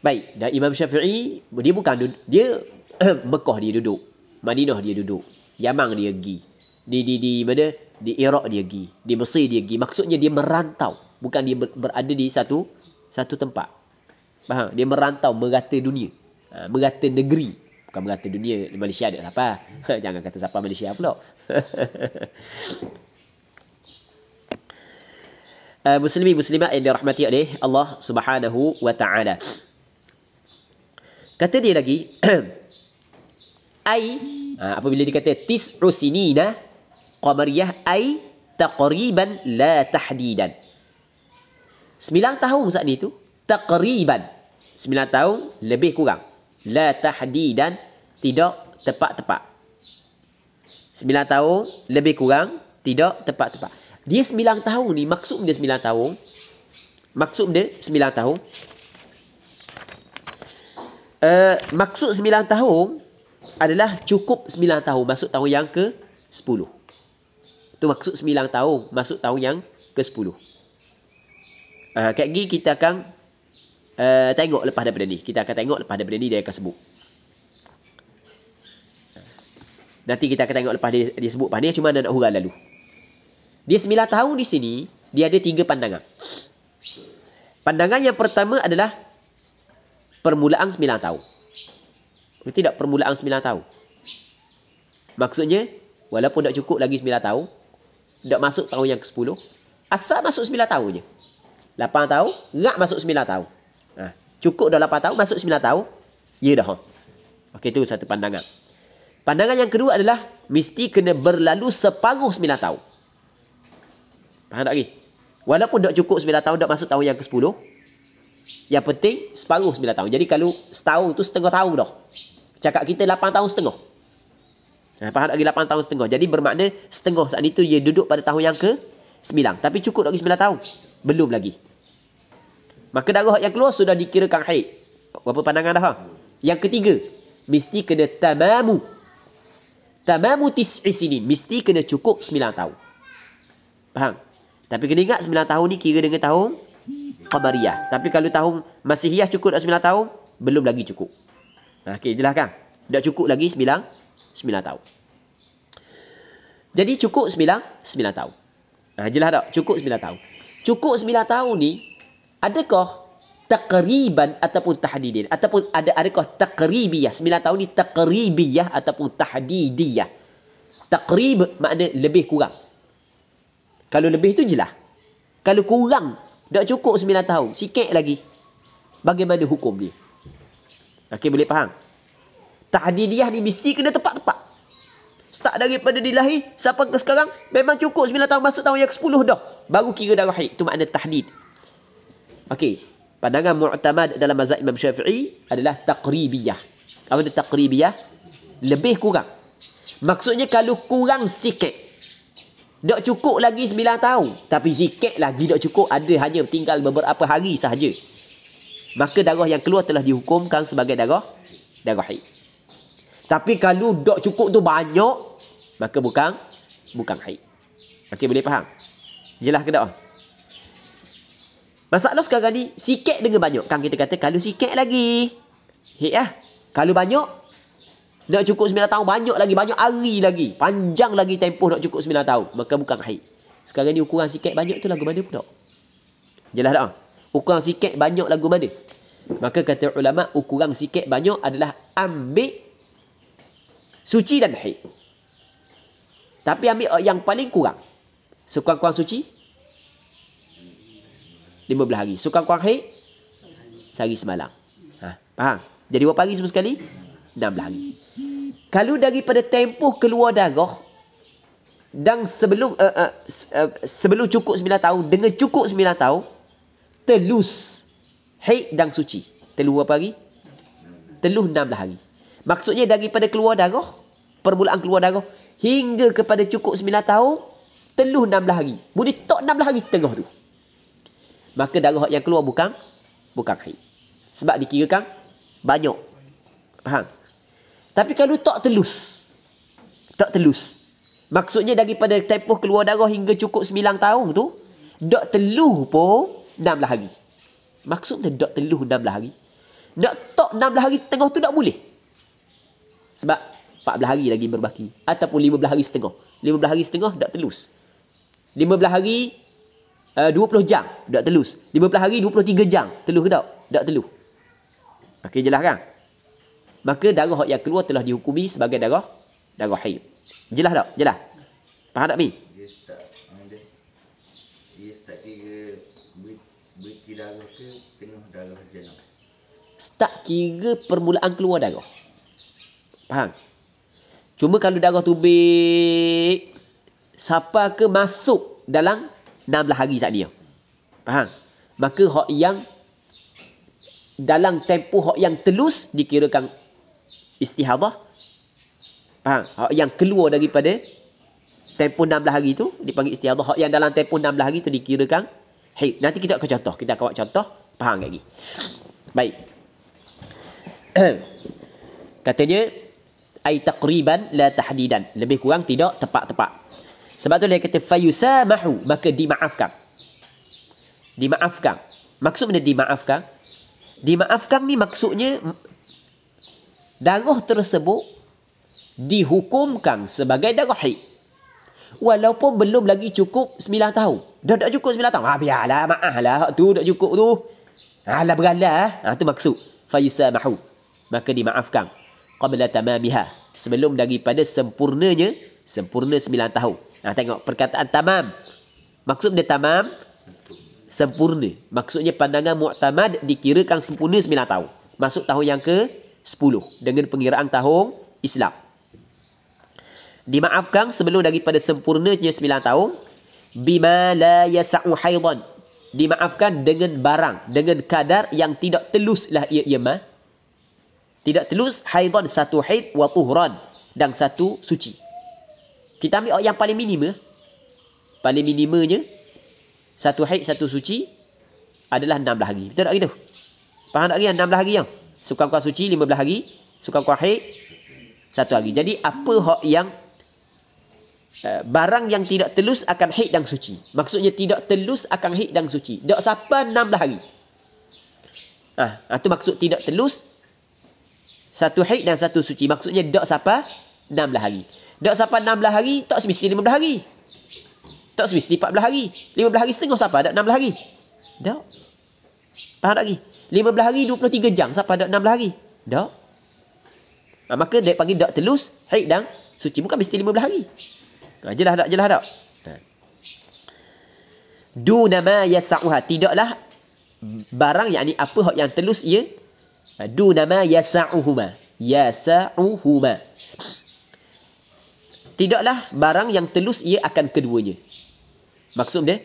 Baik, dan Imam Syafi'i dia bukan dia Mekah dia duduk, Madinah dia duduk, Yaman dia pergi di di di mana di Iraq dia pergi di Mesir dia pergi maksudnya dia merantau bukan dia ber, berada di satu satu tempat faham dia merantau merata dunia ha, merata negeri bukan merata dunia di Malaysia ada siapa ha, jangan kata siapa Malaysia pula uh, eh, muslimi muslimat yang dirahmati oleh Allah Subhanahu wa taala kata dia lagi ai ha, apabila dikata tis'u sinina qamariyah ay taqriban la tahdidan. Sembilan tahun saat itu, taqriban. Sembilan tahun, lebih kurang. La tahdidan, tidak tepat-tepat. Sembilan tahun, lebih kurang, tidak tepat-tepat. Dia sembilan tahun ni, maksud dia sembilan tahun. Maksud dia sembilan tahun. Uh, maksud sembilan tahun adalah cukup sembilan tahun. Maksud tahun yang ke sepuluh. Itu maksud sembilan tahun. Masuk tahun yang ke sepuluh. Ah, Kat gini kita akan uh, tengok lepas daripada ni. Kita akan tengok lepas daripada ni dia akan sebut. Nanti kita akan tengok lepas dia, dia sebut. Ini cuma nak hurang lalu. Dia sembilan tahun di sini. Dia ada tiga pandangan. Pandangan yang pertama adalah permulaan sembilan tahun. Berarti tak permulaan sembilan tahun. Maksudnya, walaupun tak cukup lagi sembilan tahun, tak masuk tahun yang ke-10. Asal masuk 9 tahun je. 8 tahun, rak masuk 9 tahun. Ha. Cukup dah 8 tahun, masuk 9 tahun. Ya dah. Okey, itu satu pandangan. Pandangan yang kedua adalah, mesti kena berlalu separuh 9 tahun. Faham tak lagi? Walaupun tak cukup 9 tahun, tak masuk tahun yang ke-10. Yang penting, separuh 9 tahun. Jadi kalau setahun itu setengah tahun dah. Cakap kita 8 tahun setengah. Eh, faham lagi 8 tahun setengah. Jadi bermakna setengah saat itu dia duduk pada tahun yang ke 9. Tapi cukup lagi 9 tahun. Belum lagi. Maka darah yang keluar sudah dikirakan haid. Berapa pandangan dah? Ha? Yang ketiga. Mesti kena tamamu. Tamamu tis'i sini. Mesti kena cukup 9 tahun. Faham? Tapi kena ingat 9 tahun ni kira dengan tahun Qamariyah. Tapi kalau tahun Masihiyah cukup dah 9 tahun, belum lagi cukup. Ha, okey, jelaskan. Tak cukup lagi 9 9 tahun. Jadi cukup 9 9 tahun. Ha jelas tak? Cukup 9 tahun. Cukup 9 tahun ni adakah takriban ataupun tahdidin ataupun ada adakah takribiyah 9 tahun ni takribiyah ataupun tahdidiyah takrib makna lebih kurang kalau lebih tu jelas. kalau kurang tak cukup 9 tahun sikit lagi bagaimana hukum ni? okey boleh faham Tahdidiyah ni mesti kena tepat-tepat. Start daripada dilahi sampai ke sekarang memang cukup 9 tahun masuk tahun yang ke-10 dah. Baru kira dah rahid. Itu makna tahdid. Okey. Pandangan mu'tamad dalam mazhab Imam Syafi'i adalah taqribiyah. Apa dia taqribiyah? Lebih kurang. Maksudnya kalau kurang sikit. Tak cukup lagi 9 tahun. Tapi sikit lagi tak cukup ada hanya tinggal beberapa hari sahaja. Maka darah yang keluar telah dihukumkan sebagai darah darah haid. Tapi kalau dok cukup tu banyak, maka bukan bukan haid. Okey boleh faham? Jelas ke tak? Masalah sekarang ni sikit dengan banyak. Kan kita kata kalau sikit lagi. Hei lah. Kalau banyak nak cukup 9 tahun banyak lagi banyak hari lagi. Panjang lagi tempoh nak cukup 9 tahun. Maka bukan haid. Sekarang ni ukuran sikit banyak tu lagu mana pun tak? Jelas tak? Ukuran sikit banyak lagu mana? Maka kata ulama ukuran sikit banyak adalah ambil suci dan haid. Tapi ambil eh, yang paling kurang. Sekurang-kurang suci 15 hari. Sekurang-kurang haid sehari semalam. Ha, faham? Jadi berapa hari semua sekali? 16 hari. Kalau daripada tempoh keluar darah dan sebelum uh, uh, uh, sebelum cukup 9 tahun dengan cukup 9 tahun telus haid dan suci. Telus berapa hari? Telus 16 hari. Maksudnya daripada keluar darah, permulaan keluar darah, hingga kepada cukup 9 tahun, teluh 16 hari. Budi tok 16 hari tengah tu. Maka darah yang keluar bukan bukan haid. Sebab dikira dikirakan banyak. Faham? Tapi kalau tak telus. Tak telus. Maksudnya daripada tempoh keluar darah hingga cukup 9 tahun tu, tak teluh pun 16 hari. Maksudnya tak teluh 16 hari. Nak tak 16 hari tengah tu tak boleh. Sebab 14 hari lagi berbaki. Ataupun 15 hari setengah. 15 hari setengah tak telus. 15 hari eh, uh, 20 jam tak telus. 15 hari 23 jam telus ke tak? Tak telus. Okey jelas kan? Maka darah yang keluar telah dihukumi sebagai darah darah haid. Jelas tak? Jelas. Faham tak Mi? Tak kira permulaan keluar darah. Faham? Cuma kalau darah tu baik, siapa ke masuk dalam 16 hari saat dia. Faham? Maka hak yang dalam tempoh hak yang telus dikirakan istihadah. Faham? Hak yang keluar daripada tempoh 16 hari tu dipanggil istihadah. Hak yang dalam tempoh 16 hari tu dikirakan Hey, nanti kita akan contoh. Kita akan buat contoh. Faham lagi? Baik. Katanya, ay taqriban la tahdidan lebih kurang tidak tepat-tepat sebab tu dia kata fayusamahu maka dimaafkan dimaafkan maksud benda dimaafkan dimaafkan ni maksudnya darah tersebut dihukumkan sebagai darah haid walaupun belum lagi cukup 9 tahun dah tak cukup 9 tahun ah biarlah maaflah tu tak cukup tu Alah beralah. Ha, tu maksud. Fayusamahu. Maka dimaafkan qabla tamamiha sebelum daripada sempurnanya sempurna sembilan tahun. Nah ha, tengok perkataan tamam. Maksud dia tamam sempurna. Maksudnya pandangan mu'tamad dikirakan sempurna sembilan tahun. Masuk tahun yang ke sepuluh dengan pengiraan tahun Islam. Dimaafkan sebelum daripada sempurnanya sembilan tahun bima la yasau haidan. Dimaafkan dengan barang, dengan kadar yang tidak teluslah ia ia mah, tidak telus haidan satu haid wa tuhran dan satu suci. Kita ambil yang paling minima. Paling minimanya satu haid satu suci adalah enam belah hari. Betul tak gitu? Faham tak yang belah hari yang? Sukan-sukan suci belah hari, sukan-sukan haid satu hari. Jadi apa hak yang eh, barang yang tidak telus akan haid dan suci. Maksudnya tidak telus akan haid dan suci. Tak sampai 16 hari. Ah, ha, ah, itu maksud tidak telus satu haid dan satu suci. Maksudnya dak siapa 16 hari. Dak siapa 16 hari, tak semesti 15 hari. Tak semesti 14 hari. 15 hari setengah siapa dak 16 hari. tak ada lagi? 15 hari 23 jam siapa dak 16 hari. Dak. Nah, maka dia panggil dak telus haid dan suci bukan mesti 15 hari. Nah, jelas dak jelas dak. Ha. Du nama yasauha tidaklah barang yang ni apa hak yang telus ia Ha, duna ma yasa'uhuma yasa'uhuma tidaklah barang yang telus ia akan keduanya maksud dia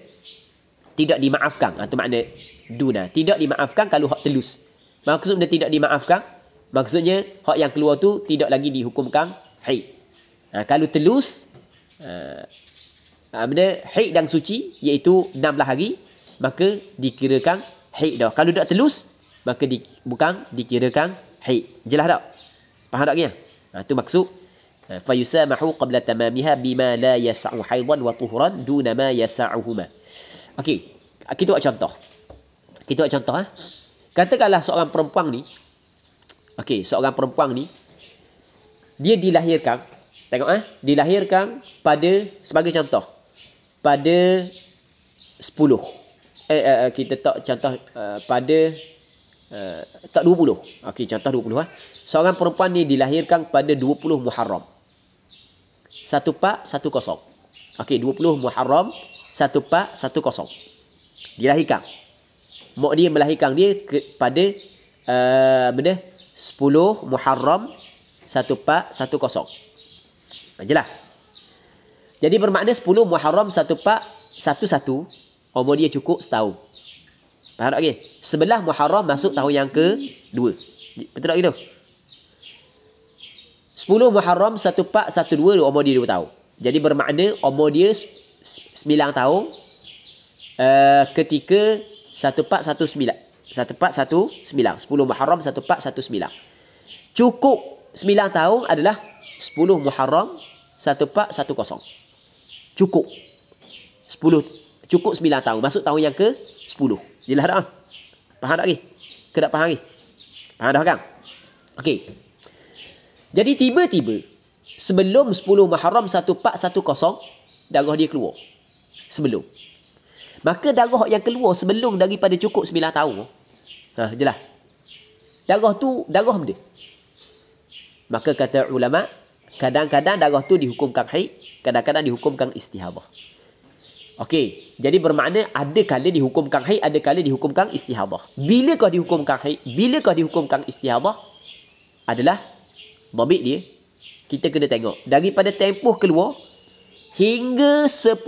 tidak dimaafkan atau ha, makna duna tidak dimaafkan kalau hak telus maksud dia tidak dimaafkan maksudnya hak yang keluar tu tidak lagi dihukumkan haid ha, kalau telus ha, ha benda haid dan suci iaitu 16 hari maka dikirakan haid dah kalau tak telus maka di, bukan dikirakan haid. Jelas tak? Faham tak ni? Ha, tu maksud ha, fa yusamahu qabla tamamiha bima la yas'u haidan wa tuhuran duna ma yas'uhuma. Okey, kita buat contoh. Kita buat contoh ha? Katakanlah seorang perempuan ni Okey, seorang perempuan ni dia dilahirkan tengok ah ha? dilahirkan pada sebagai contoh pada 10 eh, eh, eh kita tak contoh uh, pada Eh, tak 20. Ah, okey, contoh 20 ah. Eh. Seorang perempuan ni dilahirkan pada 20 Muharram. satu 4 satu kosong, Okey, 20 Muharram satu 4 satu kosong, Dilahirkan. Mak dia melahirkan dia pada uh, benda 10 Muharram 1 4 1 0. Majalah. Jadi bermakna 10 Muharram satu 4 satu satu, umur dia cukup setahun. Faham tak? Okay. Sebelah Muharram masuk tahun yang ke-2. Betul tak gitu? 10 Muharram, pak satu dua. 2, umur dia 2 tahun. Jadi bermakna umur dia 9 tahun uh, ketika 1 4, 1 9. 1 4, 1 9. 10 Muharram, pak satu sembilan. Cukup sembilan tahun adalah 10 Muharram, pak satu kosong. Cukup. sepuluh. cukup sembilan tahun. Masuk tahun yang ke sepuluh. Jelas dah. Faham tak lagi? Ke tak faham lagi? Faham dah kan? Okey. Jadi tiba-tiba sebelum 10 Muharram 1410 darah dia keluar. Sebelum. Maka darah yang keluar sebelum daripada cukup 9 tahun. Ha, jelas. Darah tu darah benda. Maka kata ulama, kadang-kadang darah tu dihukumkan haid, kadang-kadang dihukumkan istihabah. Okey, jadi bermakna ada kala dihukumkan haid, ada kala dihukumkan istihadah. Bila kau dihukumkan haid, bila kau dihukumkan istihadah adalah dhabit dia. Kita kena tengok daripada tempoh keluar hingga 10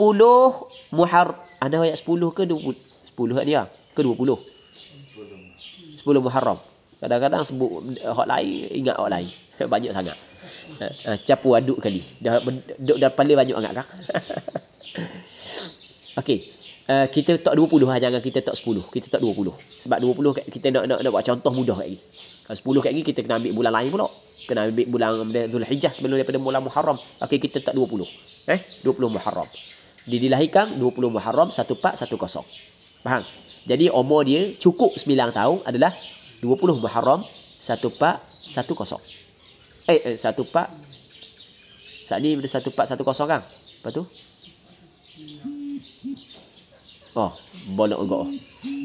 Muhar ada ayat 10 ke 20? 10 kat dia ke 20? 10 Muharram. Kadang-kadang sebut hak lain, ingat hak lain. Banyak sangat. Uh, capu aduk kali. Dah duk dah paling banyak sangat kan? Okey. Uh, kita tak 20 lah jangan kita tak 10 kita tak 20 sebab 20 kita nak nak, nak buat contoh mudah lagi kalau 10 kat lagi kita kena ambil bulan lain pula kena ambil bulan Zulhijjah sebelum daripada bulan Muharram okey kita tak 20 eh 20 Muharram dia dilahirkan 20 Muharram 1410 faham jadi umur dia cukup 9 tahun adalah 20 Muharram 1410 eh, eh 14 saat ni bila 1410 kan lepas tu Oh, bolak ugo.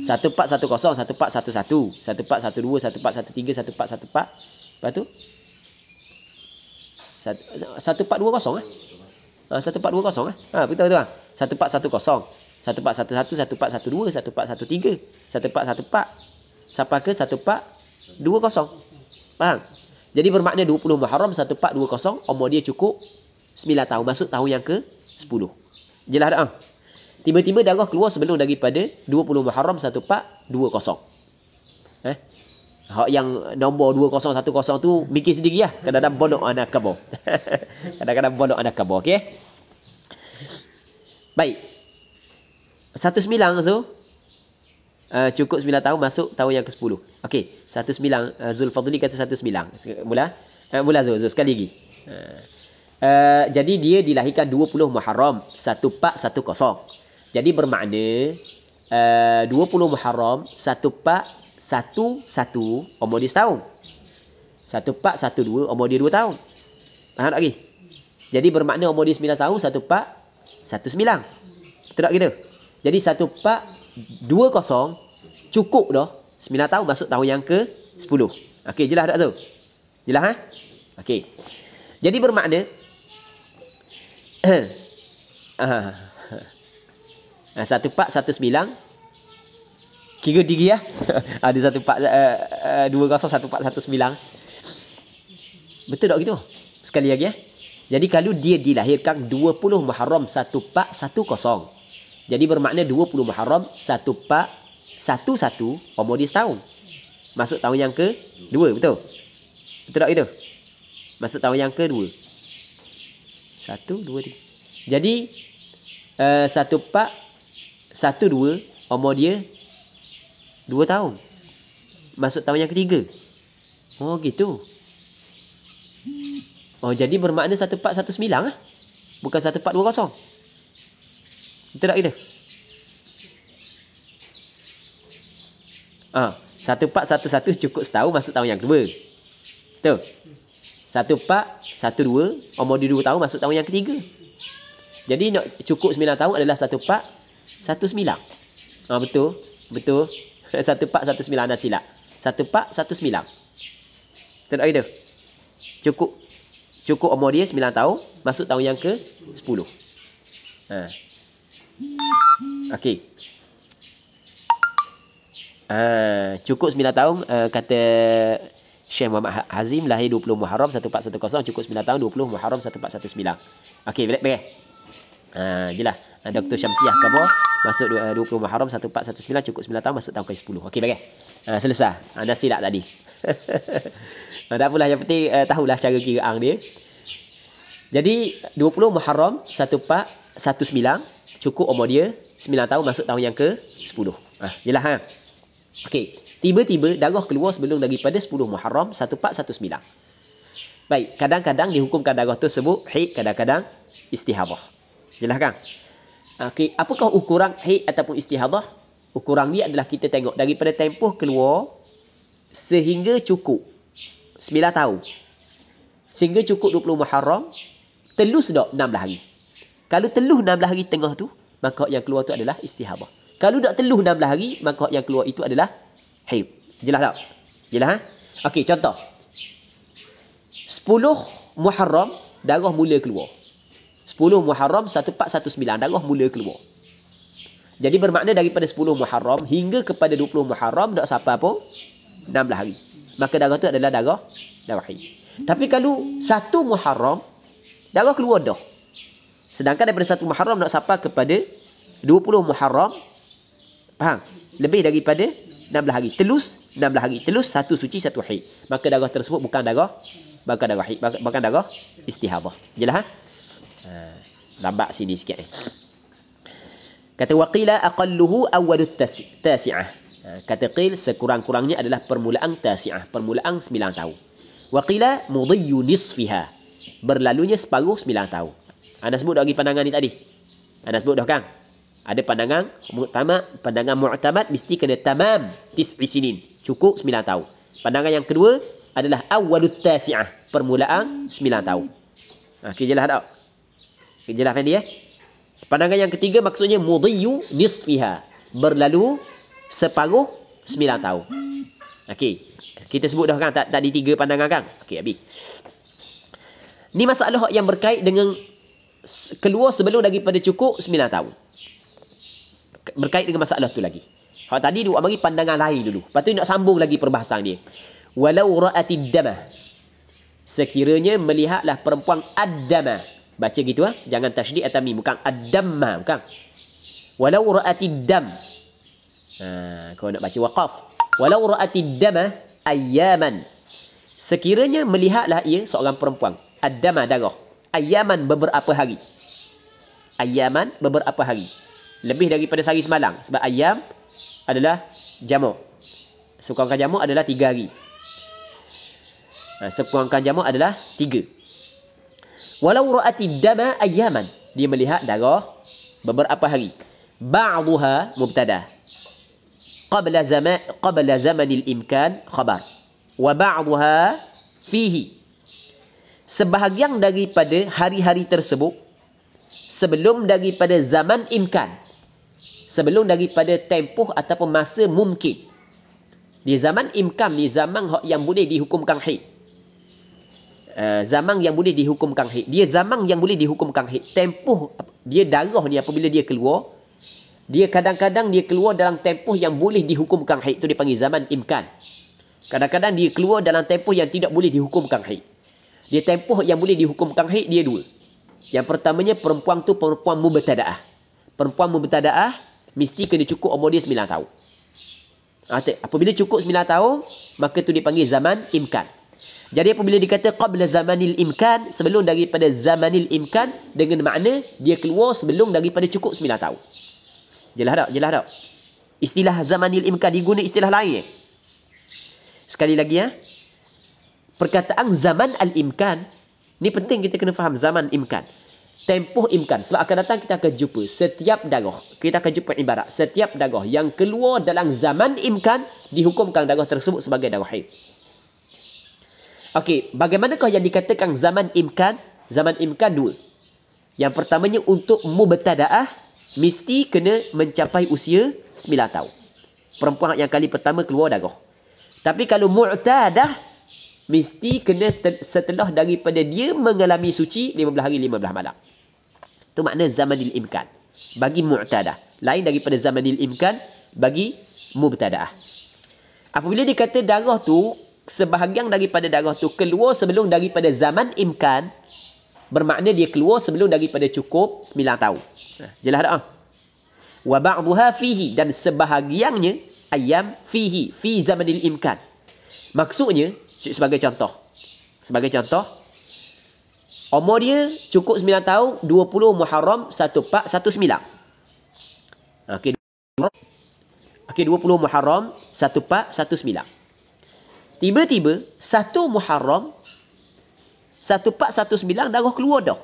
Satu pak satu kosong, satu pak satu satu, satu pak satu dua, satu pak satu tiga, satu pak satu pak. Lepas tu? Satu, pak dua kosong eh? satu pak dua kosong eh? Ah, betul betul. Satu pak satu kosong. Satu pak satu satu, satu pak satu dua, satu pak satu tiga, satu pak satu pak. Siapa ke satu pak dua kosong? Faham? Jadi bermakna 20 Muharram satu pak dua kosong, umur dia cukup 9 tahun, masuk tahun yang ke 10. Jelas tak? Ha? tiba-tiba darah keluar sebelum daripada 20 Muharram 1420. Eh? Hak yang nombor 2010 tu mikir sendiri lah. Kadang-kadang bonok anak kabur. Kadang-kadang bonok anak kabur. Okay? Baik. 19 so uh, cukup 9 tahun masuk tahun yang ke-10. Okey, 19 uh, eh, Zul Fadli kata 19. Mula uh, mula Zul, Zul sekali lagi. Uh, uh, jadi dia dilahirkan 20 Muharram 1410. Jadi bermakna eh, uh, 20 Muharram, satu pak, satu, satu, umur dia setahun. Satu pak, satu, dua, umur dia dua tahun. Faham tak lagi? Jadi bermakna umur dia sembilan tahun, satu pak, satu sembilan. Betul tak kita? Jadi satu pak, dua kosong, cukup dah. Sembilan tahun masuk tahun yang ke sepuluh. Okey, jelas tak Zul? Jelas ha? Okey. Jadi bermakna... Ah. Ha, satu pak satu sembilang. Kira diri lah. Ya. Ada satu pak uh, uh, dua kosong, satu pak satu sembilang. Betul tak gitu? Sekali lagi ya. Jadi kalau dia dilahirkan 20 Muharram 1 Pak 10. Jadi bermakna 20 Muharram 1 Pak 11 umur dia setahun. Masuk tahun yang ke 2, betul? Betul tak itu? Masuk tahun yang ke 2. 1 2 3. Jadi uh, Pak satu dua Umur dia Dua tahun Masuk tahun yang ketiga Oh gitu Oh jadi bermakna satu part satu sembilan lah Bukan satu part dua kosong Betul tak kita? Ah, satu pak satu satu cukup setahun masuk tahun yang kedua Betul? Satu pak satu dua Umur di dua tahun masuk tahun yang ketiga Jadi nak cukup sembilan tahun adalah satu pak. Satu sembilan. Ha, betul. Betul. Satu pak satu sembilan. Anda silap. Satu pak satu sembilan. Tentang kita. Cukup. Cukup umur dia sembilan tahun. Masuk tahun yang ke sepuluh. Ha. Okey. Uh, cukup sembilan tahun uh, kata Syekh Muhammad ha-, Hazim lahir 20 Muharram 1410 cukup 9 tahun 20 Muharram 1419. Okey, boleh boleh. Ha, jelah. Ha, Dr. Syamsiah cover masuk 20 Muharram 1419 cukup 9 tahun masuk tahun ke-10. Okey bagai. Ha, selesai. Anda ha, silap tadi. ha, tak apalah yang penting uh, tahulah cara kira ang dia. Jadi 20 Muharram 1419 cukup umur dia 9 tahun masuk tahun yang ke-10. Ha, jelah ha. Okey. Tiba-tiba darah keluar sebelum daripada 10 Muharram 1419. Baik, kadang-kadang dihukumkan darah tersebut haid, kadang-kadang istihabah. Silakan. Okey, apakah ukuran haid ataupun istihadah? Ukuran dia adalah kita tengok daripada tempoh keluar sehingga cukup 9 tahun. Sehingga cukup 20 Muharram, telus dak 16 hari. Kalau telus 16 hari tengah tu, maka yang keluar tu adalah istihadah. Kalau dak telus 16 hari, maka yang keluar itu adalah haid. Jelas tak? Jelas ha? Okey, contoh. 10 Muharram darah mula keluar. 10 Muharram 1419 darah mula keluar. Jadi bermakna daripada 10 Muharram hingga kepada 20 Muharram tak sampai apa? 16 hari. Maka darah tu adalah darah nawahi. Tapi kalau satu Muharram darah keluar dah. Sedangkan daripada satu Muharram nak siapa kepada 20 Muharram faham? Lebih daripada 16 hari. Telus 16 hari. Telus satu suci satu hari. Maka darah tersebut bukan darah bukan darah bukan darah istihabah. Jelas ha? Eh, lambat sini sikit ni. Kata waqila aqalluhu awwal at-tasi'ah. Eh, kata qil sekurang-kurangnya adalah permulaan tasi'ah, permulaan 9 tahun. Waqila mudhiyyu nisfiha. Berlalunya separuh 9 tahun. Anda sebut dah bagi pandangan ni tadi. Anda sebut dah kan? Ada pandangan mu'tamad, pandangan mu'tamad mesti kena tamam tis'i sinin. Cukup 9 tahun. Pandangan yang kedua adalah awwalut tasi'ah, permulaan 9 tahun. Ha, ah, okay, jelas tak? Jelas Fendi eh? Pandangan yang ketiga maksudnya mudiyu nisfiha. Berlalu separuh sembilan tahun. Okey. Kita sebut dah kan tak di tiga pandangan kan? Okey, habis. Ni masalah yang berkait dengan keluar sebelum daripada cukup sembilan tahun. Berkait dengan masalah tu lagi. Hak tadi dia bagi pandangan lain dulu. Lepas tu nak sambung lagi perbahasan dia. Walau ra'atid damah. Sekiranya melihatlah perempuan ad-damah. Baca gitu ah, ha? jangan tasydid atau mim bukan ad-damma bukan. Walau ra'atid dam. Ha, kau nak baca waqaf. Walau ra'atid dama ayyaman. Sekiranya melihatlah ia seorang perempuan, ad-dama darah. Ayyaman beberapa hari. Ayyaman beberapa hari. Lebih daripada sehari semalam sebab ayam adalah jamak. Sekurang-kurangnya jamak adalah tiga hari. Ha, sekurang-kurangnya jamak adalah tiga. Walau ra'ati dama ayyaman. Dia melihat darah beberapa hari. Ba'duha mubtada. Qabla zaman qabla zamanil imkan khabar. Wa ba'duha fihi. Sebahagian daripada hari-hari tersebut sebelum daripada zaman imkan. Sebelum daripada tempoh ataupun masa mungkin. Di zaman imkan di zaman yang boleh dihukumkan haid. Eh, zaman yang boleh dihukum kanghid. Dia zaman yang boleh dihukum kanghid. Tempuh dia darah ni apabila dia keluar, dia kadang-kadang dia keluar dalam tempoh yang boleh dihukum kanghid. Itu dipanggil zaman imkan. Kadang-kadang dia keluar dalam tempoh yang tidak boleh dihukum kanghid. Dia tempoh yang boleh dihukum kanghid dia dua. Yang pertamanya perempuan tu perempuan mubtada'ah. Perempuan mubtada'ah mesti kena cukup umur dia 9 tahun. Ah, apabila cukup sembilan tahun, maka tu dipanggil zaman imkan. Jadi apabila dikata qabla zamanil imkan sebelum daripada zamanil imkan dengan makna dia keluar sebelum daripada cukup 9 tahun. Jelas tak? Jelas tak? Istilah zamanil imkan diguna istilah lain. Eh? Sekali lagi ya. Eh? Perkataan zaman al imkan ni penting kita kena faham zaman imkan. Tempoh imkan. Sebab akan datang kita akan jumpa setiap dagoh Kita akan jumpa ibarat. Setiap dagoh yang keluar dalam zaman imkan dihukumkan dagoh tersebut sebagai dagoh haid. Okey, bagaimanakah yang dikatakan zaman imkan? Zaman imkan dua. Yang pertamanya untuk mu mubtada'ah, mesti kena mencapai usia 9 tahun. Perempuan yang kali pertama keluar darah. Tapi kalau mu'tadah, mesti kena setelah daripada dia mengalami suci 15 hari 15 malam. Itu makna zamanil imkan. Bagi mu'tadah. Lain daripada zamanil imkan, bagi mu mubtada'ah. Apabila dikata darah tu sebahagian daripada darah tu keluar sebelum daripada zaman imkan bermakna dia keluar sebelum daripada cukup 9 tahun. Ha, jelas tak? Wa ba'dhuha fihi dan sebahagiannya ayam fihi fi zamanil imkan. Maksudnya sebagai contoh. Sebagai contoh umur dia cukup 9 tahun 20 Muharram 1419. Okey. Okey 20 Muharram 1419. Tiba-tiba satu Muharram satu pak satu sembilang darah keluar dah.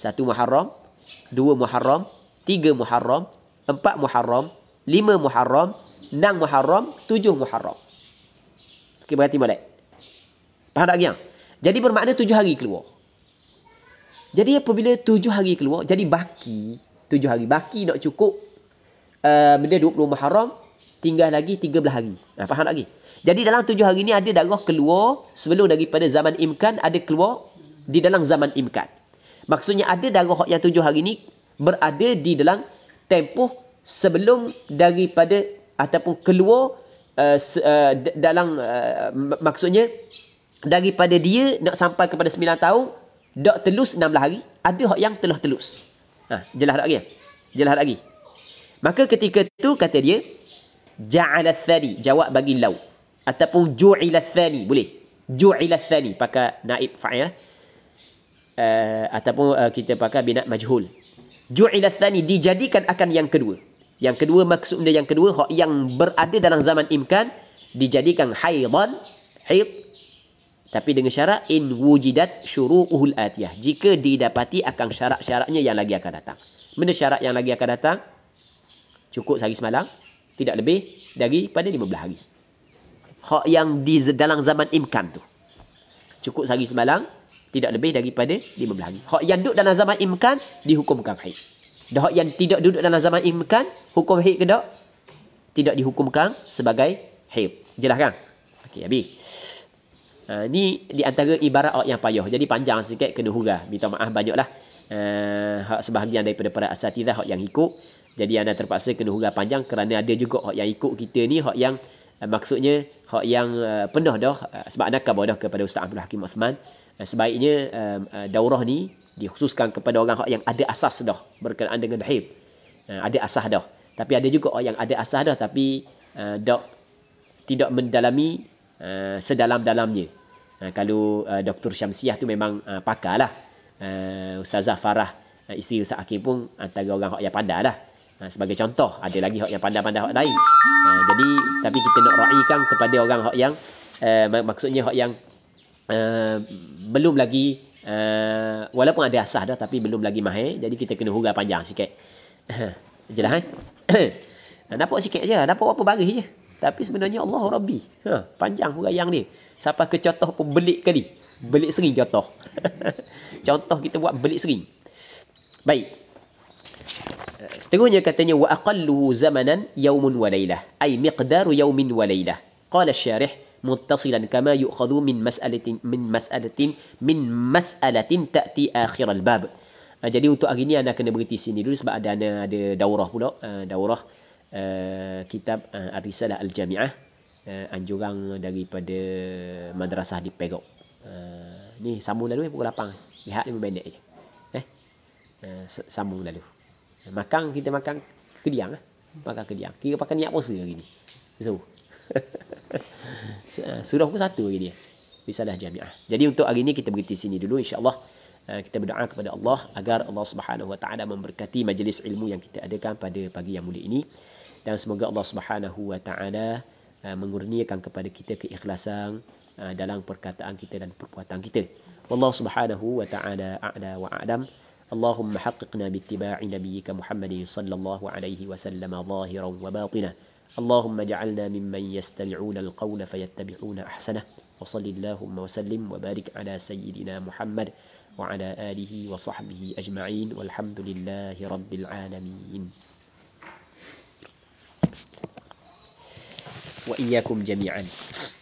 Satu Muharram, dua Muharram, tiga Muharram, empat Muharram, lima Muharram, enam Muharram, tujuh Muharram. Okey, berhati balik. Faham tak yang? Jadi bermakna tujuh hari keluar. Jadi apabila tujuh hari keluar, jadi baki. Tujuh hari baki nak cukup. Uh, benda dua puluh Muharram, tinggal lagi tiga belah hari. Nah, faham tak lagi? Jadi dalam tujuh hari ini ada darah keluar sebelum daripada zaman imkan ada keluar di dalam zaman imkan. Maksudnya ada darah yang tujuh hari ini berada di dalam tempoh sebelum daripada ataupun keluar uh, uh, dalam uh, maksudnya daripada dia nak sampai kepada sembilan tahun dak telus enam 16 hari ada hak yang telah telus ha jelas lagi jelas lagi maka ketika itu kata dia ja'ala thadi jawab bagi lau ataupun ju'ila tsani boleh ju'ila tsani pakai naib fa'il uh, ataupun uh, kita pakai bina majhul ju'ila tsani dijadikan akan yang kedua yang kedua maksudnya yang kedua yang berada dalam zaman imkan dijadikan haidan haid tapi dengan syarat in wujidat syuru'ul atiyah jika didapati akan syarat-syaratnya yang lagi akan datang mana syarat yang lagi akan datang cukup sehari semalam tidak lebih dari pada 15 hari hak yang di dalam zaman imkan tu. Cukup sehari semalam, tidak lebih daripada 15 hari. Hak yang duduk dalam zaman imkan dihukumkan haid. Dah hak yang tidak duduk dalam zaman imkan hukum haid ke tak? Tidak dihukumkan sebagai haid. Jelas kan? Okey, habis. Uh, ni di antara ibarat hak yang payah. Jadi panjang sikit kena hurah. Minta maaf banyaklah. Uh, hak sebahagian daripada para asatizah hak yang ikut. Jadi anda terpaksa kena hurah panjang kerana ada juga hak yang ikut kita ni hak yang Eh, maksudnya hak yang uh, eh, pernah dah uh, sebab nak bodoh kepada Ustaz Abdul Hakim Uthman sebaiknya um, daurah ni dikhususkan kepada orang hak yang ada asas dah berkenaan dengan haid ada asas dah tapi ada juga orang yang ada asas dah tapi uh, dok tidak mendalami sedalam-dalamnya kalau Dr. Syamsiah tu memang uh, pakarlah uh, Ustazah Farah isteri Ustaz Hakim pun antara orang hak yang pandai lah Ha, sebagai contoh ada lagi yang pandai-pandai hak lain ha, jadi tapi kita nak raikan kepada orang yang uh, maksudnya yang uh, belum lagi uh, walaupun ada asah dah tapi belum lagi mahir jadi kita kena hurai panjang sikit jelas kan dapat sikit je dapat apa apa baris je tapi sebenarnya Allah Rabbi ha, panjang hurai yang ni siapa ke contoh pun belik kali belik sering contoh contoh kita buat belik sering baik Seterusnya katanya wa aqalluhu zamanan yaumun wa lailah ay miqdaru yaumin wa lailah qala syarih muttasilan kama yu'khadhu min mas'alatin min mas'alatin min mas'alatin ta'ti akhir al-bab ah, jadi untuk hari ni anda kena berhenti sini dulu sebab ada ada, ada daurah pula uh, daurah uh, kitab uh, arisalah al-jami'ah uh, anjuran daripada madrasah di Perak uh, ni sambung lalu, eh, pukul 8 lihat lebih pendek je eh sambung lalu. Makan kita makan kediang lah. Makan kediang. Kira pakai niat puasa hari ni. So. Ha, surah pun satu hari ni. Risalah jami'ah. Jadi untuk hari ni kita berhenti sini dulu insyaAllah. Ha, kita berdoa kepada Allah agar Allah Subhanahu Wa Taala memberkati majlis ilmu yang kita adakan pada pagi yang mulia ini dan semoga Allah Subhanahu Wa Taala ha, mengurniakan kepada kita keikhlasan dalam perkataan kita dan perbuatan kita. Wallahu Subhanahu Wa Taala a'la wa a'lam. اللهم حققنا باتباع نبيك محمد صلى الله عليه وسلم ظاهرا وباطنا اللهم اجعلنا ممن يستمعون القول فيتبعون أحسنه وصل اللهم وسلم وبارك على سيدنا محمد وعلى آله وصحبه أجمعين والحمد لله رب العالمين وإياكم جميعا